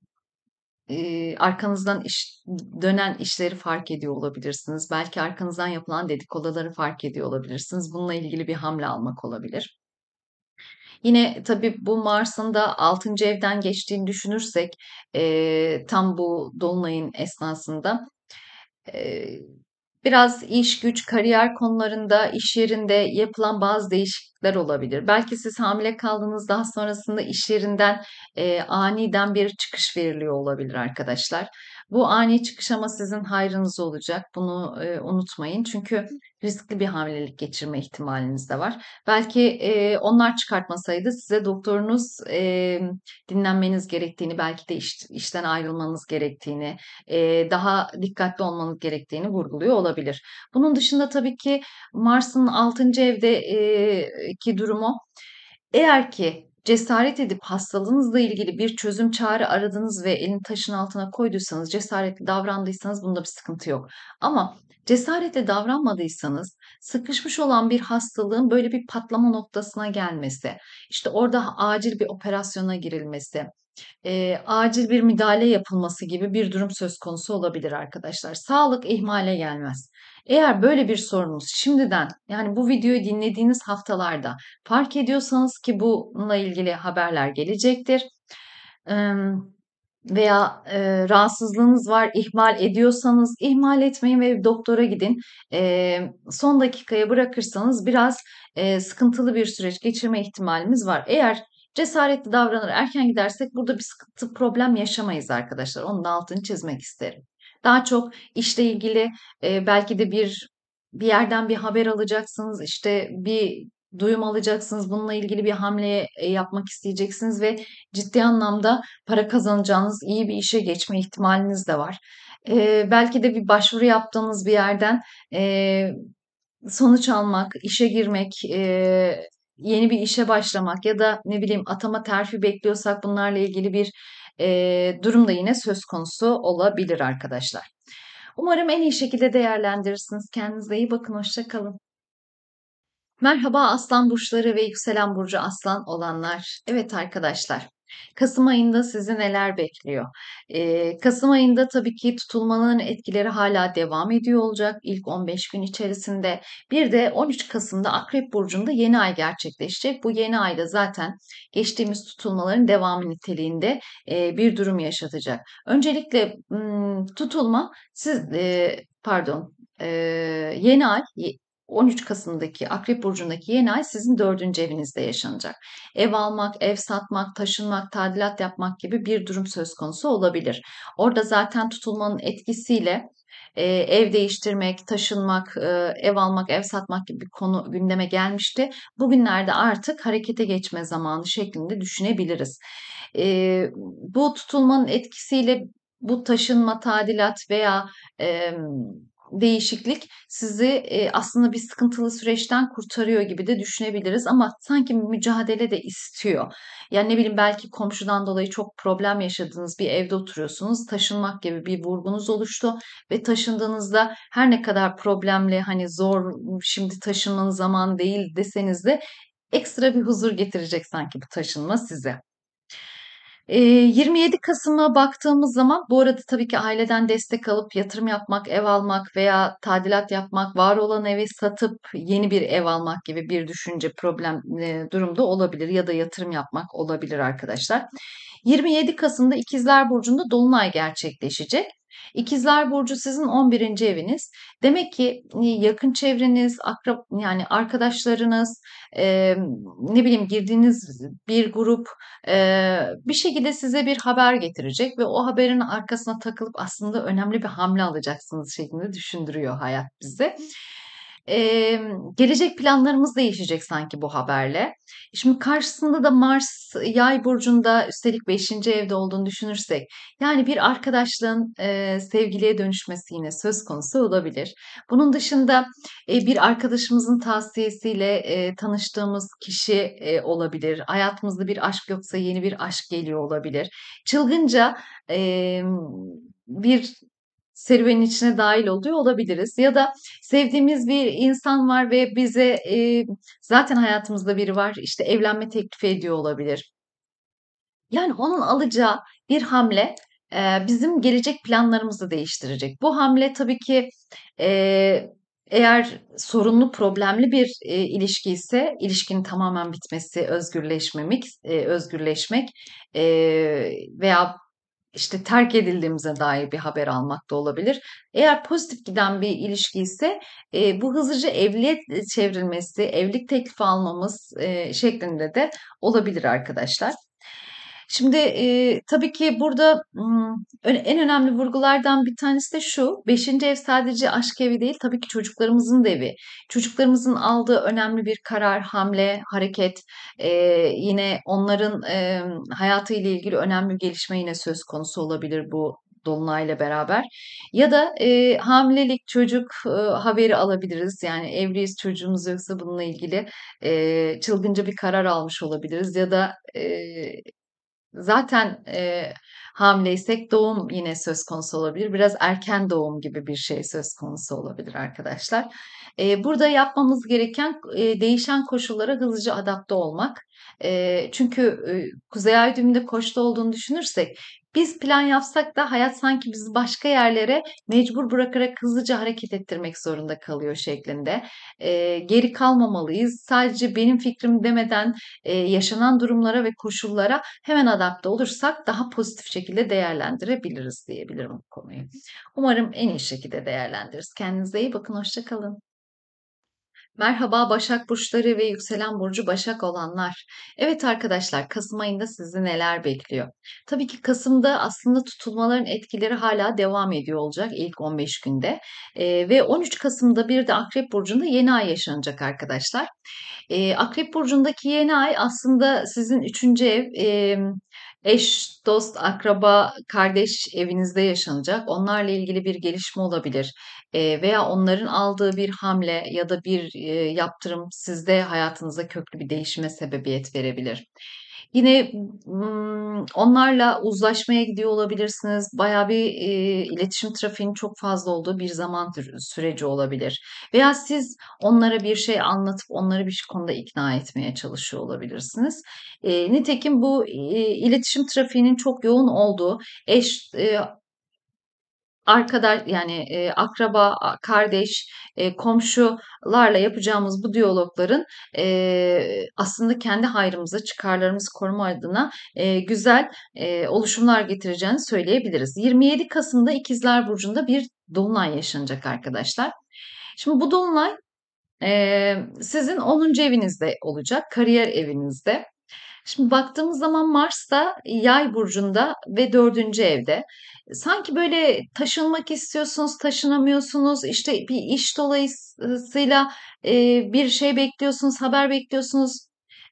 e, arkanızdan iş, dönen işleri fark ediyor olabilirsiniz. Belki arkanızdan yapılan dedikodaları fark ediyor olabilirsiniz. Bununla ilgili bir hamle almak olabilir. Yine tabii bu Mars'ın da 6. evden geçtiğini düşünürsek e, tam bu Dolunay'ın esnasında e, biraz iş güç kariyer konularında iş yerinde yapılan bazı değişiklikler olabilir. Belki siz hamile kaldınız daha sonrasında iş yerinden e, aniden bir çıkış veriliyor olabilir arkadaşlar. Bu ani çıkış ama sizin hayrınız olacak. Bunu e, unutmayın. Çünkü riskli bir hamilelik geçirme ihtimaliniz de var. Belki e, onlar çıkartmasaydı size doktorunuz e, dinlenmeniz gerektiğini, belki de iş, işten ayrılmanız gerektiğini, e, daha dikkatli olmanız gerektiğini vurguluyor olabilir. Bunun dışında tabii ki Mars'ın 6. evdeki durumu eğer ki cesaret edip hastalığınızla ilgili bir çözüm çare aradınız ve elin taşın altına koyduysanız, cesaretli davrandıysanız bunda bir sıkıntı yok. Ama cesaretle davranmadıysanız sıkışmış olan bir hastalığın böyle bir patlama noktasına gelmesi, işte orada acil bir operasyona girilmesi, e, acil bir müdahale yapılması gibi bir durum söz konusu olabilir arkadaşlar. Sağlık ihmale gelmez. Eğer böyle bir sorunuz şimdiden yani bu videoyu dinlediğiniz haftalarda fark ediyorsanız ki bununla ilgili haberler gelecektir. veya e, rahatsızlığınız var ihmal ediyorsanız ihmal etmeyin ve doktora gidin. E, son dakikaya bırakırsanız biraz e, sıkıntılı bir süreç geçirme ihtimalimiz var. Eğer Cesaretli davranır erken gidersek burada bir sıkıntı problem yaşamayız arkadaşlar. Onun altını çizmek isterim. Daha çok işle ilgili e, belki de bir bir yerden bir haber alacaksınız. işte bir duyum alacaksınız. Bununla ilgili bir hamle e, yapmak isteyeceksiniz ve ciddi anlamda para kazanacağınız iyi bir işe geçme ihtimaliniz de var. Ee, belki de bir başvuru yaptığınız bir yerden e, sonuç almak, işe girmek, e, yeni bir işe başlamak ya da ne bileyim atama terfi bekliyorsak bunlarla ilgili bir e, durum da yine söz konusu olabilir arkadaşlar. Umarım en iyi şekilde değerlendirirsiniz. Kendinize iyi bakın. Hoşçakalın. Merhaba Aslan Burçları ve Yükselen Burcu Aslan olanlar. Evet arkadaşlar Kasım ayında sizi neler bekliyor? Ee, Kasım ayında tabii ki tutulmaların etkileri hala devam ediyor olacak ilk 15 gün içerisinde. Bir de 13 Kasım'da Akrep Burcu'nda yeni ay gerçekleşecek. Bu yeni ayda zaten geçtiğimiz tutulmaların devamı niteliğinde e, bir durum yaşatacak. Öncelikle tutulma siz e, pardon e, yeni ay 13 Kasım'daki Akrep Burcu'ndaki yeni ay sizin dördüncü evinizde yaşanacak. Ev almak, ev satmak, taşınmak, tadilat yapmak gibi bir durum söz konusu olabilir. Orada zaten tutulmanın etkisiyle e, ev değiştirmek, taşınmak, e, ev almak, ev satmak gibi bir konu gündeme gelmişti. Bugünlerde artık harekete geçme zamanı şeklinde düşünebiliriz. E, bu tutulmanın etkisiyle bu taşınma, tadilat veya e, değişiklik sizi e, aslında bir sıkıntılı süreçten kurtarıyor gibi de düşünebiliriz ama sanki mücadele de istiyor. Yani ne bileyim belki komşudan dolayı çok problem yaşadığınız bir evde oturuyorsunuz. Taşınmak gibi bir vurgunuz oluştu ve taşındığınızda her ne kadar problemli hani zor şimdi taşınmanın zaman değil deseniz de ekstra bir huzur getirecek sanki bu taşınma size. 27 ee, Kasım'a baktığımız zaman bu arada tabii ki aileden destek alıp yatırım yapmak, ev almak veya tadilat yapmak, var olan evi satıp yeni bir ev almak gibi bir düşünce problem e, durumda olabilir ya da yatırım yapmak olabilir arkadaşlar. 27 Kasım'da İkizler Burcu'nda Dolunay gerçekleşecek. İkizler burcu sizin 11. eviniz. Demek ki e, yakın çevreniz, akrab yani arkadaşlarınız, e, ne bileyim girdiğiniz bir grup e, bir şekilde size bir haber getirecek ve o haberin arkasına takılıp aslında önemli bir hamle alacaksınız şeklinde düşündürüyor hayat bize e, gelecek planlarımız değişecek sanki bu haberle. Şimdi karşısında da Mars yay burcunda üstelik 5. evde olduğunu düşünürsek yani bir arkadaşlığın e, sevgiliye dönüşmesi yine söz konusu olabilir. Bunun dışında e, bir arkadaşımızın tavsiyesiyle e, tanıştığımız kişi e, olabilir. Hayatımızda bir aşk yoksa yeni bir aşk geliyor olabilir. Çılgınca e, bir serüvenin içine dahil oluyor olabiliriz. Ya da sevdiğimiz bir insan var ve bize e, zaten hayatımızda biri var işte evlenme teklifi ediyor olabilir. Yani onun alacağı bir hamle e, bizim gelecek planlarımızı değiştirecek. Bu hamle tabii ki e, eğer sorunlu problemli bir e, ilişki ise ilişkinin tamamen bitmesi, özgürleşmemek, e, özgürleşmek e, veya işte terk edildiğimize dair bir haber almak da olabilir. Eğer pozitif giden bir ilişki ise e, bu hızlıca evliye çevrilmesi, evlilik teklifi almamız e, şeklinde de olabilir arkadaşlar. Şimdi e, tabii ki burada en önemli vurgulardan bir tanesi de şu. Beşinci ev sadece aşk evi değil tabii ki çocuklarımızın da evi. Çocuklarımızın aldığı önemli bir karar, hamle, hareket e, yine onların e, hayatı ile ilgili önemli gelişme yine söz konusu olabilir bu dolunayla beraber ya da e, hamilelik çocuk e, haberi alabiliriz yani evliyiz çocuğumuz yoksa bununla ilgili e, çılgınca bir karar almış olabiliriz ya da e, zaten e, hamileysek doğum yine söz konusu olabilir. Biraz erken doğum gibi bir şey söz konusu olabilir arkadaşlar. Ee, burada yapmamız gereken e, değişen koşullara hızlıca adapte olmak. Ee, çünkü e, Kuzey Ay düğümünde koçta olduğunu düşünürsek biz plan yapsak da hayat sanki bizi başka yerlere mecbur bırakarak hızlıca hareket ettirmek zorunda kalıyor şeklinde. E, geri kalmamalıyız. Sadece benim fikrim demeden e, yaşanan durumlara ve koşullara hemen adapte olursak daha pozitif şekilde değerlendirebiliriz diyebilirim bu konuyu. Umarım en iyi şekilde değerlendiririz. Kendinize iyi bakın. Hoşçakalın. Merhaba Başak Burçları ve Yükselen Burcu Başak olanlar. Evet arkadaşlar Kasım ayında sizi neler bekliyor? Tabii ki Kasım'da aslında tutulmaların etkileri hala devam ediyor olacak ilk 15 günde. E, ve 13 Kasım'da bir de Akrep Burcu'nda yeni ay yaşanacak arkadaşlar. E, Akrep Burcu'ndaki yeni ay aslında sizin 3. ev... E, eş, dost, akraba, kardeş evinizde yaşanacak. Onlarla ilgili bir gelişme olabilir veya onların aldığı bir hamle ya da bir e, yaptırım sizde hayatınıza köklü bir değişime sebebiyet verebilir. Yine onlarla uzlaşmaya gidiyor olabilirsiniz. Bayağı bir e, iletişim trafiğinin çok fazla olduğu bir zaman süreci olabilir. Veya siz onlara bir şey anlatıp onları bir konuda ikna etmeye çalışıyor olabilirsiniz. E, nitekim bu e, iletişim trafiğinin çok yoğun olduğu eş e, arkadaş yani e, akraba, kardeş, e, komşularla yapacağımız bu diyalogların e, aslında kendi hayrımıza, çıkarlarımızı koruma adına e, güzel e, oluşumlar getireceğini söyleyebiliriz. 27 Kasım'da İkizler Burcu'nda bir dolunay yaşanacak arkadaşlar. Şimdi bu dolunay e, sizin 10. evinizde olacak, kariyer evinizde. Şimdi baktığımız zaman Mars da yay burcunda ve dördüncü evde. Sanki böyle taşınmak istiyorsunuz, taşınamıyorsunuz. İşte bir iş dolayısıyla e, bir şey bekliyorsunuz, haber bekliyorsunuz.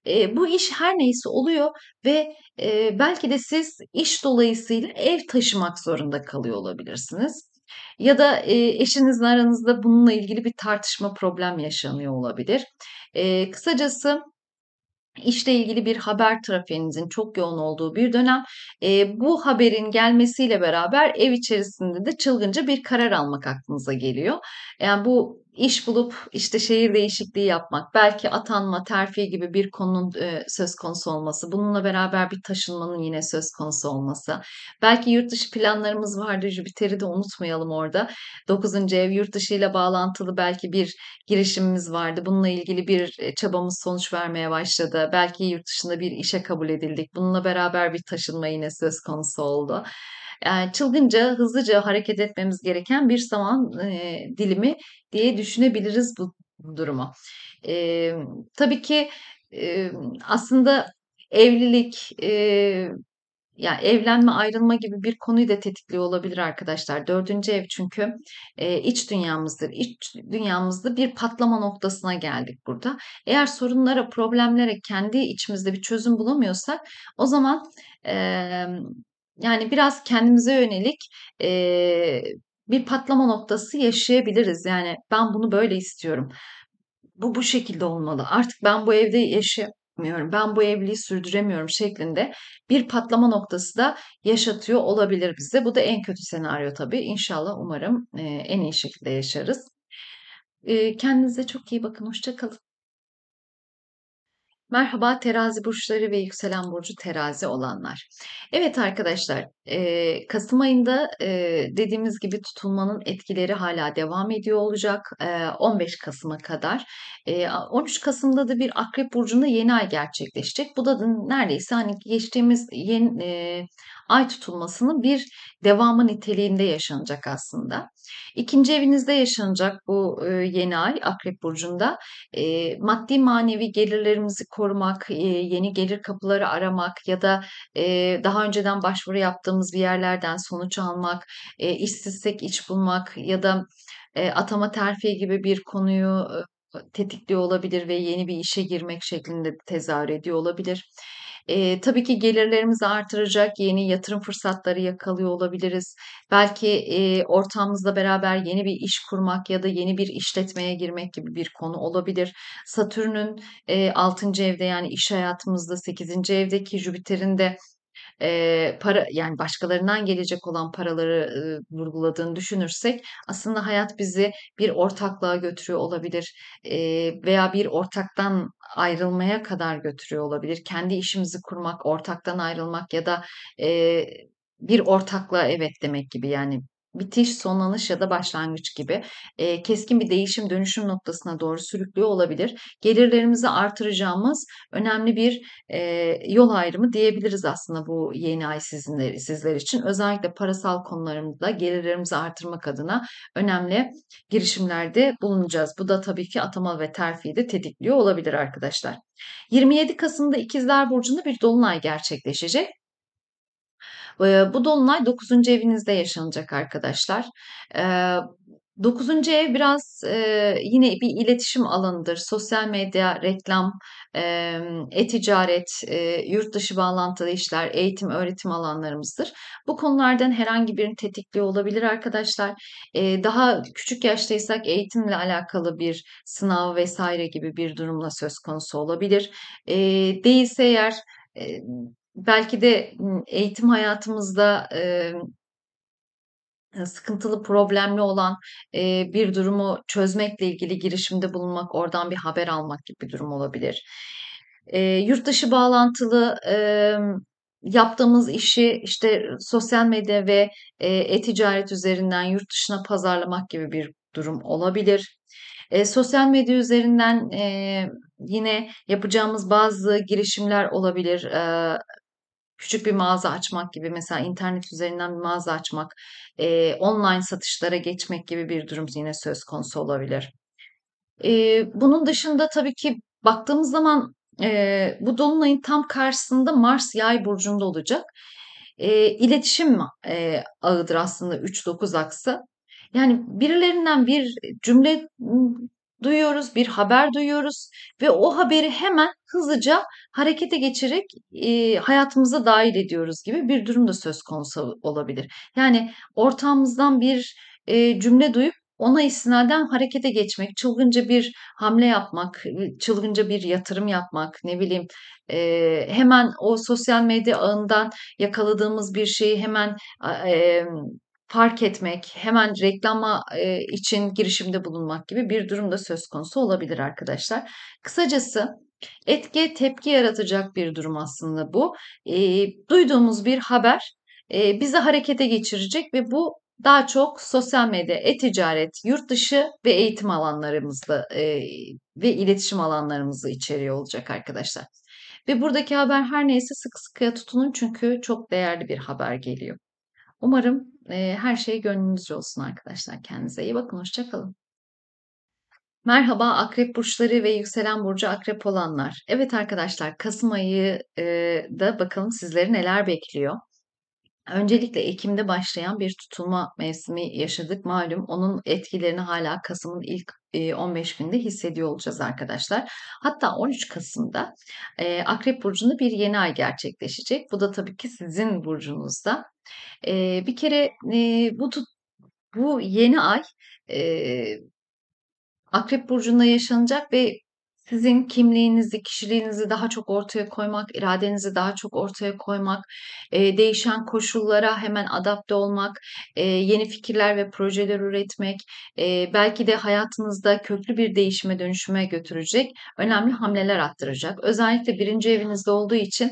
E, bu iş her neyse oluyor ve e, belki de siz iş dolayısıyla ev taşımak zorunda kalıyor olabilirsiniz. Ya da e, eşinizle aranızda bununla ilgili bir tartışma problem yaşanıyor olabilir. kısacası işle ilgili bir haber trafiğinizin çok yoğun olduğu bir dönem. E, bu haberin gelmesiyle beraber ev içerisinde de çılgınca bir karar almak aklınıza geliyor. Yani bu iş bulup işte şehir değişikliği yapmak, belki atanma, terfi gibi bir konunun e, söz konusu olması, bununla beraber bir taşınmanın yine söz konusu olması. Belki yurt dışı planlarımız vardı, Jüpiter'i de unutmayalım orada. Dokuzuncu ev yurt dışı ile bağlantılı belki bir girişimimiz vardı. Bununla ilgili bir e, çabamız sonuç vermeye başladı. Belki yurt dışında bir işe kabul edildik. Bununla beraber bir taşınma yine söz konusu oldu yani çılgınca, hızlıca hareket etmemiz gereken bir zaman e, dilimi diye düşünebiliriz bu durumu. E, tabii ki e, aslında evlilik, e, yani evlenme ayrılma gibi bir konuyu da tetikliyor olabilir arkadaşlar. Dördüncü ev çünkü e, iç dünyamızdır. İç dünyamızda bir patlama noktasına geldik burada. Eğer sorunlara, problemlere kendi içimizde bir çözüm bulamıyorsak o zaman e, yani biraz kendimize yönelik e, bir patlama noktası yaşayabiliriz. Yani ben bunu böyle istiyorum. Bu bu şekilde olmalı. Artık ben bu evde yaşayamıyorum. Ben bu evliliği sürdüremiyorum şeklinde bir patlama noktası da yaşatıyor olabilir bize. Bu da en kötü senaryo tabii. İnşallah umarım e, en iyi şekilde yaşarız. E, kendinize çok iyi bakın. Hoşçakalın. Merhaba terazi burçları ve yükselen burcu terazi olanlar. Evet arkadaşlar e, Kasım ayında e, dediğimiz gibi tutulmanın etkileri hala devam ediyor olacak e, 15 Kasım'a kadar. E, 13 Kasım'da da bir akrep burcunda yeni ay gerçekleşecek. Bu da neredeyse hani geçtiğimiz yeni, e, ay tutulmasının bir devamı niteliğinde yaşanacak aslında. İkinci evinizde yaşanacak bu e, yeni ay Akrep Burcu'nda e, maddi manevi gelirlerimizi korumak, e, yeni gelir kapıları aramak ya da daha önceden başvuru yaptığımız bir yerlerden sonuç almak, işsizsek iş bulmak ya da atama terfi gibi bir konuyu tetikliyor olabilir ve yeni bir işe girmek şeklinde tezahür ediyor olabilir. E, tabii ki gelirlerimizi artıracak yeni yatırım fırsatları yakalıyor olabiliriz. Belki e, ortağımızla beraber yeni bir iş kurmak ya da yeni bir işletmeye girmek gibi bir konu olabilir. Satürn'ün e, 6. evde yani iş hayatımızda 8. evdeki Jüpiter'in de e, para yani başkalarından gelecek olan paraları e, vurguladığını düşünürsek aslında hayat bizi bir ortaklığa götürüyor olabilir e, veya bir ortaktan ayrılmaya kadar götürüyor olabilir. Kendi işimizi kurmak, ortaktan ayrılmak ya da e, bir ortakla evet demek gibi yani bitiş, sonlanış ya da başlangıç gibi e, keskin bir değişim dönüşüm noktasına doğru sürüklüyor olabilir. Gelirlerimizi artıracağımız önemli bir e, yol ayrımı diyebiliriz aslında bu yeni ay sizinler, sizler için. Özellikle parasal konularımızda gelirlerimizi artırmak adına önemli girişimlerde bulunacağız. Bu da tabii ki atama ve terfiyi de tetikliyor olabilir arkadaşlar. 27 Kasım'da İkizler Burcu'nda bir dolunay gerçekleşecek. Bu dolunay 9. evinizde yaşanacak arkadaşlar. 9. ev biraz yine bir iletişim alanıdır. Sosyal medya, reklam, e-ticaret, yurt dışı bağlantılı işler, eğitim, öğretim alanlarımızdır. Bu konulardan herhangi birinin tetikliyor olabilir arkadaşlar. daha küçük yaştaysak eğitimle alakalı bir sınav vesaire gibi bir durumla söz konusu olabilir. değilse eğer belki de eğitim hayatımızda e, sıkıntılı, problemli olan e, bir durumu çözmekle ilgili girişimde bulunmak, oradan bir haber almak gibi bir durum olabilir. E, yurt dışı bağlantılı e, yaptığımız işi işte sosyal medya ve e-ticaret üzerinden yurt dışına pazarlamak gibi bir durum olabilir. E, sosyal medya üzerinden e, yine yapacağımız bazı girişimler olabilir. E, küçük bir mağaza açmak gibi mesela internet üzerinden bir mağaza açmak, e, online satışlara geçmek gibi bir durum yine söz konusu olabilir. E, bunun dışında tabii ki baktığımız zaman e, bu dolunayın tam karşısında Mars yay burcunda olacak. E, iletişim e, ağıdır aslında 3-9 aksı. Yani birilerinden bir cümle duyuyoruz, bir haber duyuyoruz ve o haberi hemen hızlıca harekete geçerek e, hayatımıza dahil ediyoruz gibi bir durum da söz konusu olabilir. Yani ortağımızdan bir e, cümle duyup ona istinaden harekete geçmek, çılgınca bir hamle yapmak, çılgınca bir yatırım yapmak, ne bileyim e, hemen o sosyal medya ağından yakaladığımız bir şeyi hemen e, fark etmek, hemen reklama e, için girişimde bulunmak gibi bir durum da söz konusu olabilir arkadaşlar. Kısacası etki tepki yaratacak bir durum aslında bu. E, duyduğumuz bir haber e, bizi harekete geçirecek ve bu daha çok sosyal medya, e-ticaret, yurt dışı ve eğitim alanlarımızla e, ve iletişim alanlarımızı içeriye olacak arkadaşlar. Ve buradaki haber her neyse sık sıkıya tutunun çünkü çok değerli bir haber geliyor. Umarım e, her şey gönlünüzce olsun arkadaşlar. Kendinize iyi bakın. Hoşçakalın. Merhaba akrep burçları ve yükselen burcu akrep olanlar. Evet arkadaşlar Kasım ayı e, da bakalım sizleri neler bekliyor. Öncelikle Ekim'de başlayan bir tutulma mevsimi yaşadık malum. Onun etkilerini hala Kasım'ın ilk 15 e, günde hissediyor olacağız arkadaşlar. Hatta 13 Kasım'da e, Akrep Burcu'nda bir yeni ay gerçekleşecek. Bu da tabii ki sizin burcunuzda. E, bir kere bu bu yeni ay Akrep Burcu'nda yaşanacak ve sizin kimliğinizi, kişiliğinizi daha çok ortaya koymak, iradenizi daha çok ortaya koymak, e, değişen koşullara hemen adapte olmak, e, yeni fikirler ve projeler üretmek, e, belki de hayatınızda köklü bir değişime dönüşüme götürecek önemli hamleler attıracak. Özellikle birinci evinizde olduğu için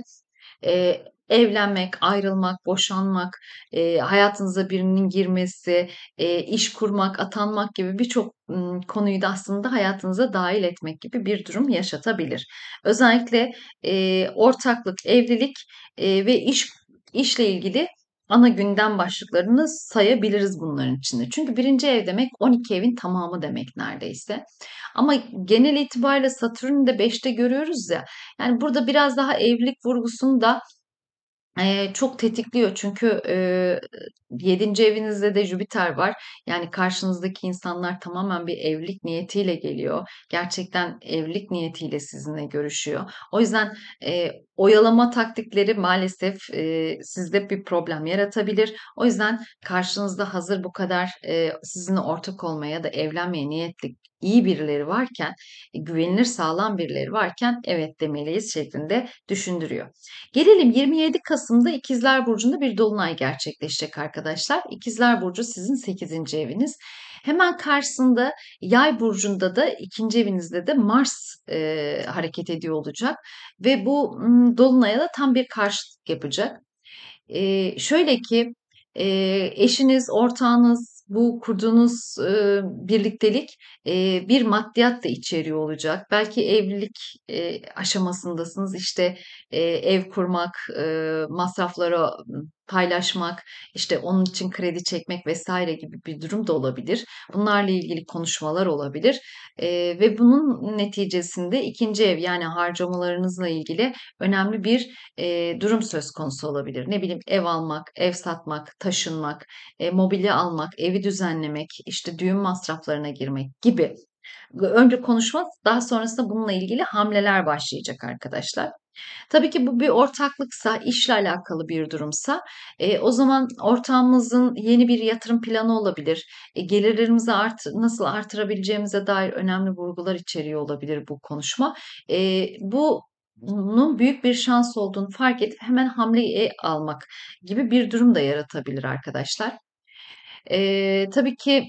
e, evlenmek, ayrılmak, boşanmak, e, hayatınıza birinin girmesi, e, iş kurmak, atanmak gibi birçok konuyu da aslında hayatınıza dahil etmek gibi bir durum yaşatabilir. Özellikle e, ortaklık, evlilik e, ve iş işle ilgili ana gündem başlıklarını sayabiliriz bunların içinde. Çünkü birinci ev demek 12 evin tamamı demek neredeyse. Ama genel itibariyle Satürn'ü de 5'te görüyoruz ya. Yani burada biraz daha evlilik vurgusunu da Eee, çok tetikliyor çünkü, eee, 7. evinizde de Jüpiter var. Yani karşınızdaki insanlar tamamen bir evlilik niyetiyle geliyor. Gerçekten evlilik niyetiyle sizinle görüşüyor. O yüzden, eee, oyalama taktikleri maalesef, eee, sizde bir problem yaratabilir. O yüzden karşınızda hazır bu kadar, eee, sizinle ortak olmaya ya da evlenmeye niyetli iyi birileri varken, e, güvenilir sağlam birileri varken evet demeliyiz şeklinde düşündürüyor. Gelelim 27 Kasım'da İkizler Burcu'nda bir dolunay gerçekleşecek arkadaşlar. İkizler Burcu sizin 8. eviniz. Hemen karşısında Yay burcunda da ikinci evinizde de Mars e, hareket ediyor olacak ve bu m, dolunaya da tam bir karşılık yapacak. E, şöyle ki e, eşiniz, ortağınız, bu kurduğunuz e, birliktelik e, bir maddiyat da içeriyor olacak. Belki evlilik e, aşamasındasınız işte e, ev kurmak, e, masraflara paylaşmak, işte onun için kredi çekmek vesaire gibi bir durum da olabilir. Bunlarla ilgili konuşmalar olabilir e, ve bunun neticesinde ikinci ev yani harcamalarınızla ilgili önemli bir e, durum söz konusu olabilir. Ne bileyim ev almak, ev satmak, taşınmak, e, mobilya almak, evi düzenlemek, işte düğün masraflarına girmek gibi Önce konuşma daha sonrasında bununla ilgili hamleler başlayacak arkadaşlar. Tabii ki bu bir ortaklıksa, işle alakalı bir durumsa e, o zaman ortağımızın yeni bir yatırım planı olabilir. E, gelirlerimizi art, nasıl artırabileceğimize dair önemli vurgular içeriyor olabilir bu konuşma. E, bu bunun büyük bir şans olduğunu fark edip hemen hamleye almak gibi bir durum da yaratabilir arkadaşlar. E, tabii ki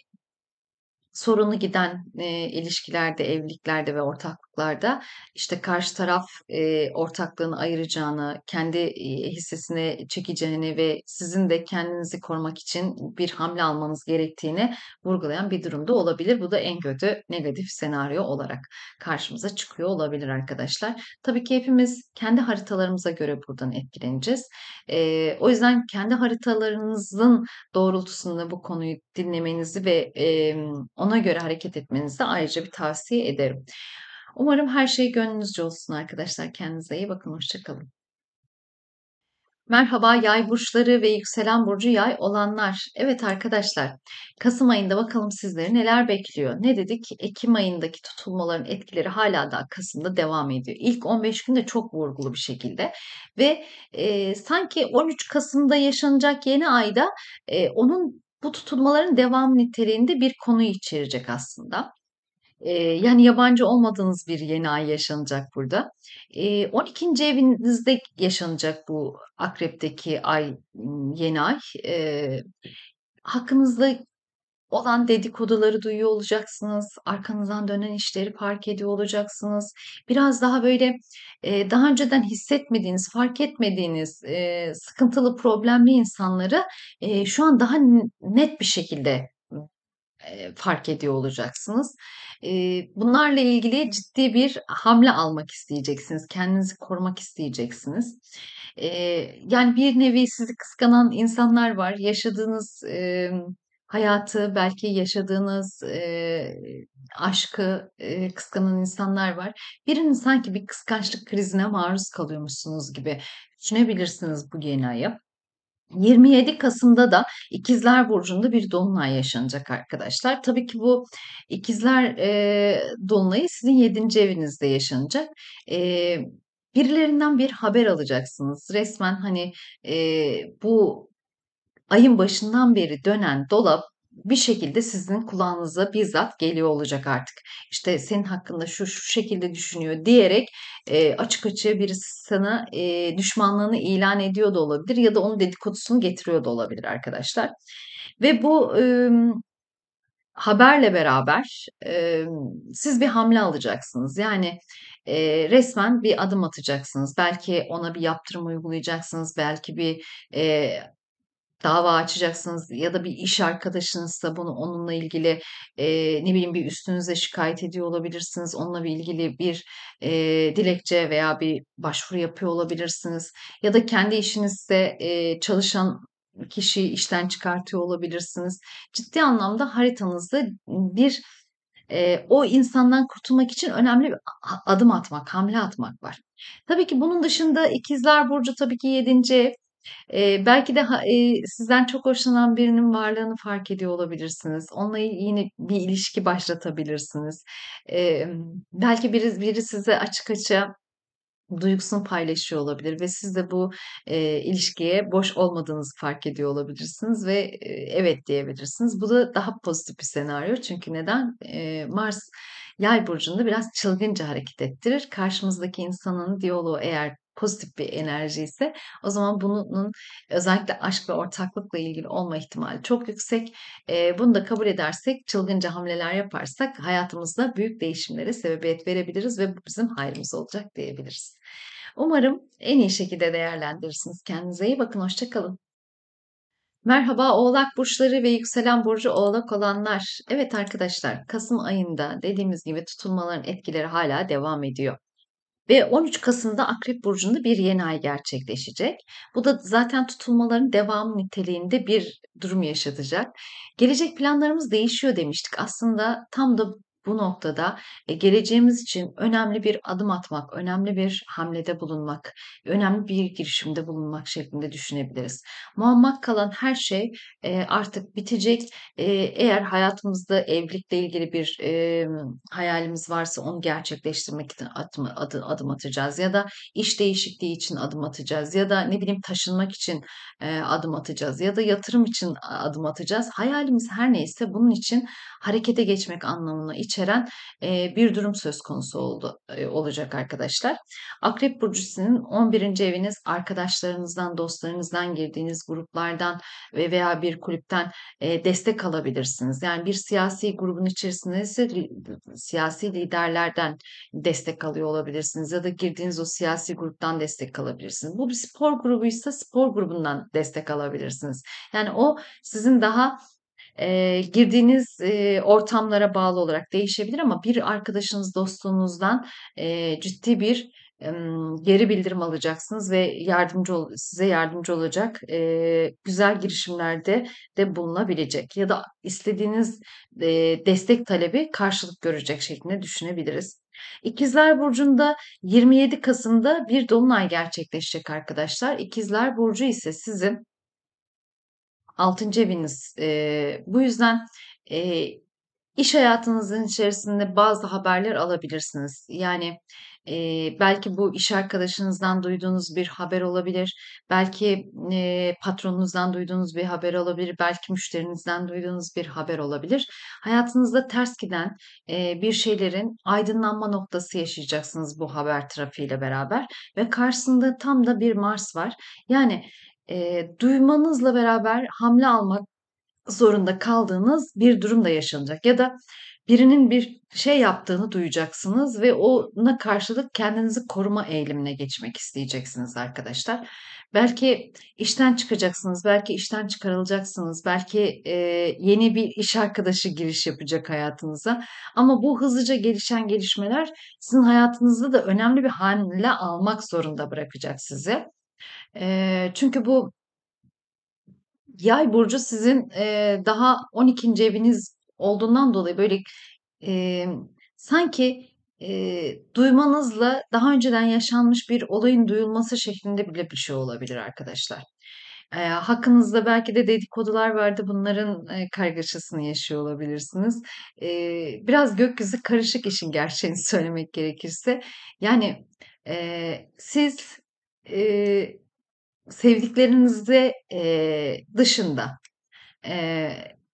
sorunu giden e, ilişkilerde, evliliklerde ve ortak ortaklıklarda işte karşı taraf e, ortaklığını ayıracağını, kendi e, hissesine çekeceğini ve sizin de kendinizi korumak için bir hamle almanız gerektiğini vurgulayan bir durumda olabilir. Bu da en kötü negatif senaryo olarak karşımıza çıkıyor olabilir arkadaşlar. Tabii ki hepimiz kendi haritalarımıza göre buradan etkileneceğiz. E, o yüzden kendi haritalarınızın doğrultusunda bu konuyu dinlemenizi ve e, ona göre hareket etmenizi de ayrıca bir tavsiye ederim. Umarım her şey gönlünüzce olsun arkadaşlar. Kendinize iyi bakın. Hoşçakalın. Merhaba yay burçları ve yükselen burcu yay olanlar. Evet arkadaşlar Kasım ayında bakalım sizleri neler bekliyor. Ne dedik? Ekim ayındaki tutulmaların etkileri hala daha Kasım'da devam ediyor. İlk 15 günde çok vurgulu bir şekilde. Ve e, sanki 13 Kasım'da yaşanacak yeni ayda e, onun bu tutulmaların devam niteliğinde bir konu içerecek aslında yani yabancı olmadığınız bir yeni ay yaşanacak burada. E, 12. evinizde yaşanacak bu akrepteki ay yeni ay. E, hakkınızda olan dedikoduları duyuyor olacaksınız. Arkanızdan dönen işleri fark ediyor olacaksınız. Biraz daha böyle daha önceden hissetmediğiniz, fark etmediğiniz sıkıntılı, problemli insanları şu an daha net bir şekilde fark ediyor olacaksınız. bunlarla ilgili ciddi bir hamle almak isteyeceksiniz. Kendinizi korumak isteyeceksiniz. yani bir nevi sizi kıskanan insanlar var. Yaşadığınız hayatı, belki yaşadığınız aşkı kıskanan insanlar var. Birinin sanki bir kıskançlık krizine maruz kalıyormuşsunuz gibi düşünebilirsiniz bu genayı. 27 Kasım'da da İkizler Burcu'nda bir dolunay yaşanacak arkadaşlar. Tabii ki bu İkizler e, dolunayı sizin 7. evinizde yaşanacak. E, birilerinden bir haber alacaksınız. Resmen hani e, bu ayın başından beri dönen dolap bir şekilde sizin kulağınıza bizzat geliyor olacak artık. İşte senin hakkında şu şu şekilde düşünüyor diyerek e, açık açığa birisi sana e, düşmanlığını ilan ediyor da olabilir ya da onun dedikodusunu getiriyor da olabilir arkadaşlar. Ve bu e, haberle beraber e, siz bir hamle alacaksınız. Yani e, resmen bir adım atacaksınız. Belki ona bir yaptırım uygulayacaksınız. Belki bir e, dava açacaksınız ya da bir iş arkadaşınızsa bunu onunla ilgili e, ne bileyim bir üstünüze şikayet ediyor olabilirsiniz. Onunla bir ilgili bir e, dilekçe veya bir başvuru yapıyor olabilirsiniz. Ya da kendi işinizde e, çalışan kişiyi işten çıkartıyor olabilirsiniz. Ciddi anlamda haritanızda bir e, o insandan kurtulmak için önemli bir adım atmak, hamle atmak var. Tabii ki bunun dışında ikizler burcu tabii ki 7. ev Eee, belki de ha sizden çok hoşlanan birinin varlığını fark ediyor olabilirsiniz. Onunla yine bir ilişki başlatabilirsiniz. Emm, belki biri biri size açık açığa duygusunu paylaşıyor olabilir ve siz de bu, eee, ilişkiye boş olmadığınızı fark ediyor olabilirsiniz ve, eee, evet diyebilirsiniz. Bu da daha pozitif bir senaryo. Çünkü neden? Eee, Mars Yay burcunda biraz çılgınca hareket ettirir. Karşımızdaki insanın diyaloğu eğer pozitif bir enerji ise o zaman bunun özellikle aşk ve ortaklıkla ilgili olma ihtimali çok yüksek. E, bunu da kabul edersek, çılgınca hamleler yaparsak hayatımızda büyük değişimlere sebebiyet verebiliriz ve bu bizim hayrımız olacak diyebiliriz. Umarım en iyi şekilde değerlendirirsiniz. Kendinize iyi bakın, hoşçakalın. Merhaba Oğlak burçları ve yükselen burcu Oğlak olanlar. Evet arkadaşlar, Kasım ayında dediğimiz gibi tutulmaların etkileri hala devam ediyor. Ve 13 Kasım'da Akrep Burcu'nda bir yeni ay gerçekleşecek. Bu da zaten tutulmaların devamı niteliğinde bir durum yaşatacak. Gelecek planlarımız değişiyor demiştik. Aslında tam da bu noktada e, geleceğimiz için önemli bir adım atmak, önemli bir hamlede bulunmak, önemli bir girişimde bulunmak şeklinde düşünebiliriz. Muammak kalan her şey e, artık bitecek. E, eğer hayatımızda evlilikle ilgili bir hayalimiz varsa onu gerçekleştirmek için adım, adım atacağız ya da iş değişikliği için adım atacağız ya da ne bileyim taşınmak için adım atacağız ya da yatırım için adım atacağız. Hayalimiz her neyse bunun için harekete geçmek anlamına için içeren e, bir durum söz konusu oldu e, olacak arkadaşlar. Akrep burcu sizin 11. eviniz arkadaşlarınızdan, dostlarınızdan girdiğiniz gruplardan ve veya bir kulüpten e, destek alabilirsiniz. Yani bir siyasi grubun içerisinde siyasi liderlerden destek alıyor olabilirsiniz ya da girdiğiniz o siyasi gruptan destek alabilirsiniz. Bu bir spor grubuysa spor grubundan destek alabilirsiniz. Yani o sizin daha e, girdiğiniz e, ortamlara bağlı olarak değişebilir ama bir arkadaşınız, dostunuzdan e, ciddi bir geri bildirim alacaksınız ve yardımcı size yardımcı olacak e, güzel girişimlerde de bulunabilecek ya da istediğiniz e, destek talebi karşılık görecek şeklinde düşünebiliriz. İkizler Burcu'nda 27 Kasım'da bir dolunay gerçekleşecek arkadaşlar. İkizler Burcu ise sizin altıncı eviniz. E, bu yüzden e, iş hayatınızın içerisinde bazı haberler alabilirsiniz. Yani e, belki bu iş arkadaşınızdan duyduğunuz bir haber olabilir. Belki e, patronunuzdan duyduğunuz bir haber olabilir. Belki müşterinizden duyduğunuz bir haber olabilir. Hayatınızda ters giden e, bir şeylerin aydınlanma noktası yaşayacaksınız bu haber trafiğiyle beraber. Ve karşısında tam da bir Mars var. Yani e, duymanızla beraber hamle almak zorunda kaldığınız bir durum da yaşanacak. Ya da birinin bir şey yaptığını duyacaksınız ve ona karşılık kendinizi koruma eğilimine geçmek isteyeceksiniz arkadaşlar. Belki işten çıkacaksınız, belki işten çıkarılacaksınız, belki e, yeni bir iş arkadaşı giriş yapacak hayatınıza. Ama bu hızlıca gelişen gelişmeler sizin hayatınızda da önemli bir hamle almak zorunda bırakacak sizi. Eee, çünkü bu Yay burcu sizin, eee, daha 12. eviniz olduğundan dolayı, böyle, emm, sanki, eee, duymanızla daha önceden yaşanmış bir olayın duyulması şeklinde bile bir şey olabilir arkadaşlar. Eee, hakkınızda belki de dedikodular vardı. Bunların, eee, kargaşasını yaşıyor olabilirsiniz. Eee, biraz gökyüzü karışık işin gerçeğini söylemek gerekirse. Yani, eee, siz e, sevdiklerinizi e, dışında e,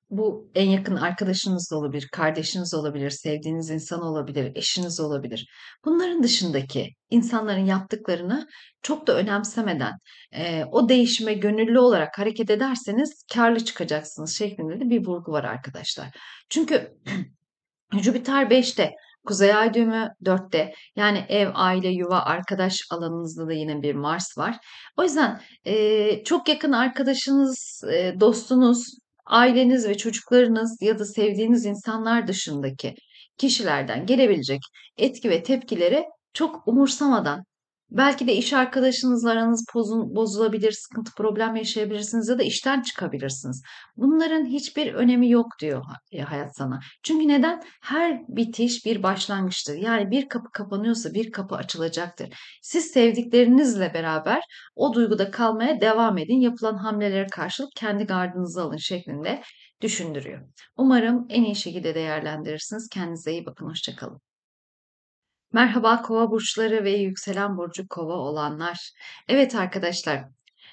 bu en yakın arkadaşınız da olabilir, kardeşiniz olabilir, sevdiğiniz insan olabilir, eşiniz olabilir. Bunların dışındaki insanların yaptıklarını çok da önemsemeden e, o değişime gönüllü olarak hareket ederseniz karlı çıkacaksınız şeklinde de bir vurgu var arkadaşlar. Çünkü Jüpiter 5'te Kuzey ay düğümü 4'te. Yani ev, aile, yuva, arkadaş alanınızda da yine bir Mars var. O yüzden e, çok yakın arkadaşınız, e, dostunuz, aileniz ve çocuklarınız ya da sevdiğiniz insanlar dışındaki kişilerden gelebilecek etki ve tepkileri çok umursamadan Belki de iş arkadaşınızla aranız pozun, bozulabilir, sıkıntı, problem yaşayabilirsiniz ya da işten çıkabilirsiniz. Bunların hiçbir önemi yok diyor e, hayat sana. Çünkü neden? Her bitiş bir başlangıçtır. Yani bir kapı kapanıyorsa bir kapı açılacaktır. Siz sevdiklerinizle beraber o duyguda kalmaya devam edin. Yapılan hamlelere karşılık kendi gardınızı alın şeklinde düşündürüyor. Umarım en iyi şekilde değerlendirirsiniz. Kendinize iyi bakın. Hoşçakalın. Merhaba kova burçları ve yükselen burcu kova olanlar. Evet arkadaşlar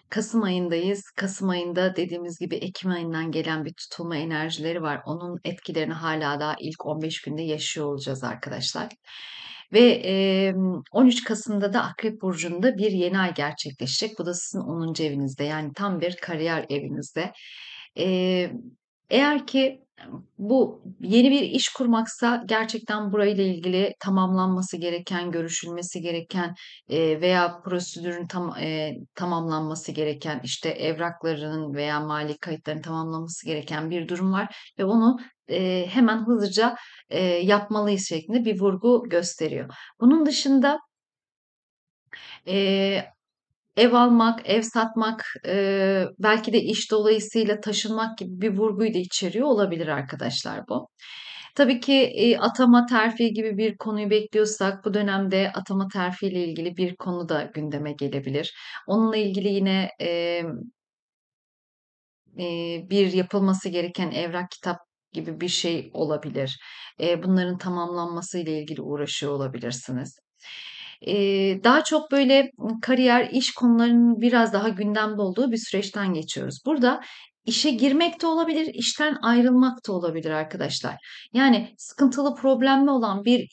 Kasım ayındayız. Kasım ayında dediğimiz gibi Ekim ayından gelen bir tutulma enerjileri var. Onun etkilerini hala daha ilk 15 günde yaşıyor olacağız arkadaşlar. Ve 13 Kasım'da da Akrep Burcu'nda bir yeni ay gerçekleşecek. Bu da sizin 10. evinizde yani tam bir kariyer evinizde. eğer ki bu yeni bir iş kurmaksa gerçekten burayla ilgili tamamlanması gereken, görüşülmesi gereken e, veya prosedürün tam, e, tamamlanması gereken işte evraklarının veya mali kayıtların tamamlanması gereken bir durum var ve onu e, hemen hızlıca e, yapmalıyız şeklinde bir vurgu gösteriyor. Bunun dışında e, ev almak, ev satmak, e, belki de iş dolayısıyla taşınmak gibi bir vurguyu da içeriyor olabilir arkadaşlar bu. Tabii ki e, atama terfi gibi bir konuyu bekliyorsak bu dönemde atama terfi ile ilgili bir konu da gündeme gelebilir. Onunla ilgili yine e, e, bir yapılması gereken evrak kitap gibi bir şey olabilir. E, bunların tamamlanması ile ilgili uğraşıyor olabilirsiniz daha çok böyle kariyer, iş konularının biraz daha gündemde olduğu bir süreçten geçiyoruz. Burada işe girmek de olabilir, işten ayrılmak da olabilir arkadaşlar. Yani sıkıntılı, problemli olan bir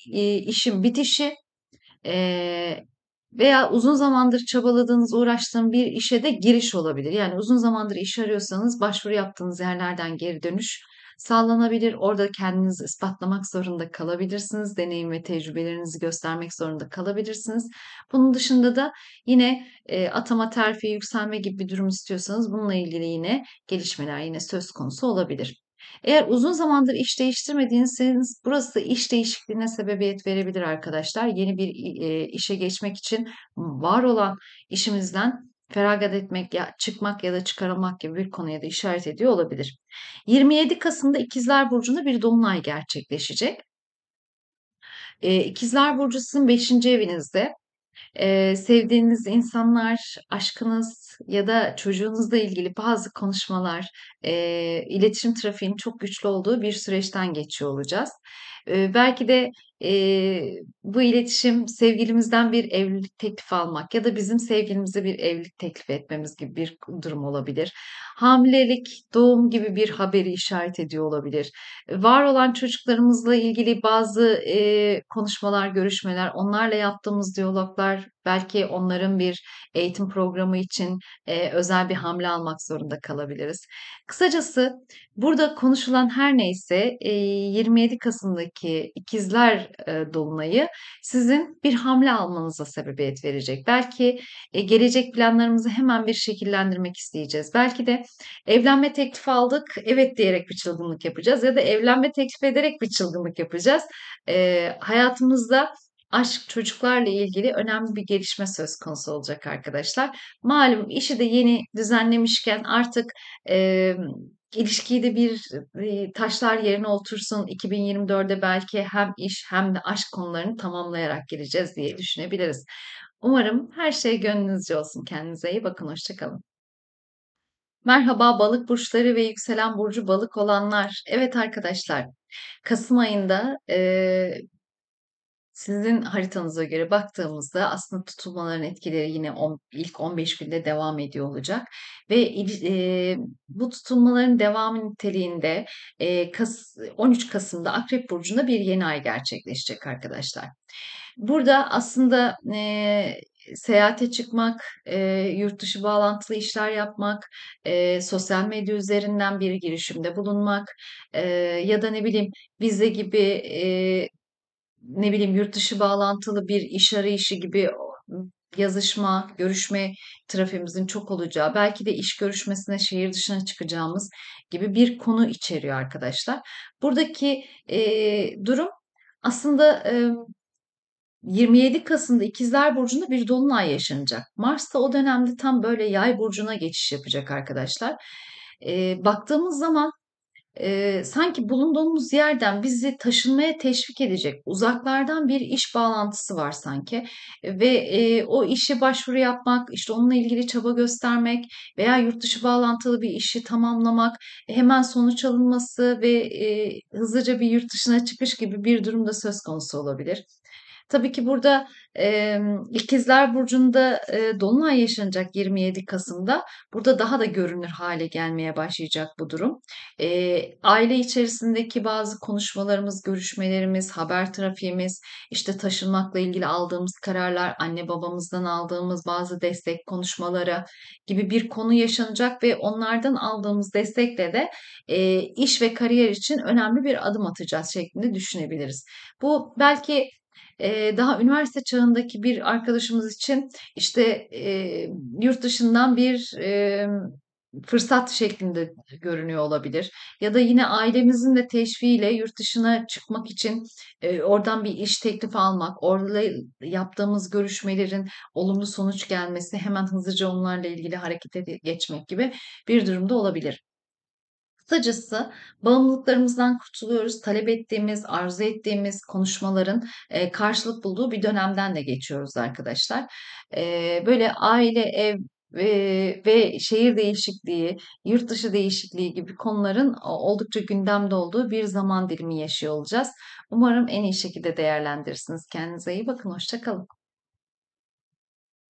işin bitişi veya uzun zamandır çabaladığınız, uğraştığınız bir işe de giriş olabilir. Yani uzun zamandır iş arıyorsanız başvuru yaptığınız yerlerden geri dönüş sağlanabilir. Orada kendinizi ispatlamak zorunda kalabilirsiniz. Deneyim ve tecrübelerinizi göstermek zorunda kalabilirsiniz. Bunun dışında da yine e, atama, terfi, yükselme gibi bir durum istiyorsanız bununla ilgili yine gelişmeler yine söz konusu olabilir. Eğer uzun zamandır iş değiştirmediyseniz burası iş değişikliğine sebebiyet verebilir arkadaşlar. Yeni bir e, işe geçmek için var olan işimizden feragat etmek ya çıkmak ya da çıkaramak gibi bir konuya da işaret ediyor olabilir. 27 Kasım'da İkizler Burcu'nda bir dolunay gerçekleşecek. E, İkizler Burcu sizin 5. evinizde. E, sevdiğiniz insanlar, aşkınız, ya da çocuğunuzla ilgili bazı konuşmalar, e, iletişim trafiğinin çok güçlü olduğu bir süreçten geçiyor olacağız. E, belki de e, bu iletişim sevgilimizden bir evlilik teklifi almak ya da bizim sevgilimize bir evlilik teklifi etmemiz gibi bir durum olabilir. Hamilelik, doğum gibi bir haberi işaret ediyor olabilir. Var olan çocuklarımızla ilgili bazı e, konuşmalar, görüşmeler, onlarla yaptığımız diyaloglar Belki onların bir eğitim programı için e, özel bir hamle almak zorunda kalabiliriz. Kısacası burada konuşulan her neyse e, 27 Kasım'daki ikizler e, dolunayı sizin bir hamle almanıza sebebiyet verecek. Belki e, gelecek planlarımızı hemen bir şekillendirmek isteyeceğiz. Belki de evlenme teklifi aldık evet diyerek bir çılgınlık yapacağız ya da evlenme teklif ederek bir çılgınlık yapacağız. E, hayatımızda aşk çocuklarla ilgili önemli bir gelişme söz konusu olacak arkadaşlar. Malum işi de yeni düzenlemişken artık e, ilişkiyi de bir e, taşlar yerine otursun 2024'de belki hem iş hem de aşk konularını tamamlayarak gireceğiz diye düşünebiliriz. Umarım her şey gönlünüzce olsun. Kendinize iyi bakın. Hoşçakalın. Merhaba balık burçları ve yükselen burcu balık olanlar. Evet arkadaşlar Kasım ayında e, sizin haritanıza göre baktığımızda aslında tutulmaların etkileri yine on, ilk 15 günde devam ediyor olacak ve e, bu tutulmaların devamı niteliğinde e, Kas, 13 Kasım'da Akrep Burcu'nda bir yeni ay gerçekleşecek arkadaşlar. Burada aslında e, seyahate çıkmak, e, yurt dışı bağlantılı işler yapmak, e, sosyal medya üzerinden bir girişimde bulunmak e, ya da ne bileyim vize gibi e, ne bileyim yurt dışı bağlantılı bir iş arayışı gibi yazışma, görüşme trafiğimizin çok olacağı, belki de iş görüşmesine şehir dışına çıkacağımız gibi bir konu içeriyor arkadaşlar. Buradaki e, durum aslında e, 27 Kasım'da İkizler Burcu'nda bir dolunay yaşanacak. Mars da o dönemde tam böyle yay burcuna geçiş yapacak arkadaşlar. E, baktığımız zaman e, sanki bulunduğumuz yerden bizi taşınmaya teşvik edecek uzaklardan bir iş bağlantısı var sanki e, ve e, o işe başvuru yapmak işte onunla ilgili çaba göstermek veya yurt dışı bağlantılı bir işi tamamlamak hemen sonuç alınması ve e, hızlıca bir yurt dışına çıkış gibi bir durumda söz konusu olabilir. Tabii ki burada e, İkizler Burcu'nda e, Dolunay yaşanacak 27 Kasım'da. Burada daha da görünür hale gelmeye başlayacak bu durum. E, aile içerisindeki bazı konuşmalarımız, görüşmelerimiz, haber trafiğimiz, işte taşınmakla ilgili aldığımız kararlar, anne babamızdan aldığımız bazı destek konuşmaları gibi bir konu yaşanacak ve onlardan aldığımız destekle de e, iş ve kariyer için önemli bir adım atacağız şeklinde düşünebiliriz. Bu belki daha üniversite çağındaki bir arkadaşımız için işte e, yurt dışından bir fırsat şeklinde görünüyor olabilir. Ya da yine ailemizin de teşviğiyle yurt dışına çıkmak için oradan bir iş teklifi almak, orada yaptığımız görüşmelerin olumlu sonuç gelmesi, hemen hızlıca onlarla ilgili harekete geçmek gibi bir durumda olabilir. Kısacası bağımlılıklarımızdan kurtuluyoruz. Talep ettiğimiz, arzu ettiğimiz konuşmaların e, karşılık bulduğu bir dönemden de geçiyoruz arkadaşlar. E, böyle aile, ev, ve, ve şehir değişikliği, yurt dışı değişikliği gibi konuların oldukça gündemde olduğu bir zaman dilimi yaşıyor olacağız. Umarım en iyi şekilde değerlendirirsiniz. Kendinize iyi bakın, hoşçakalın.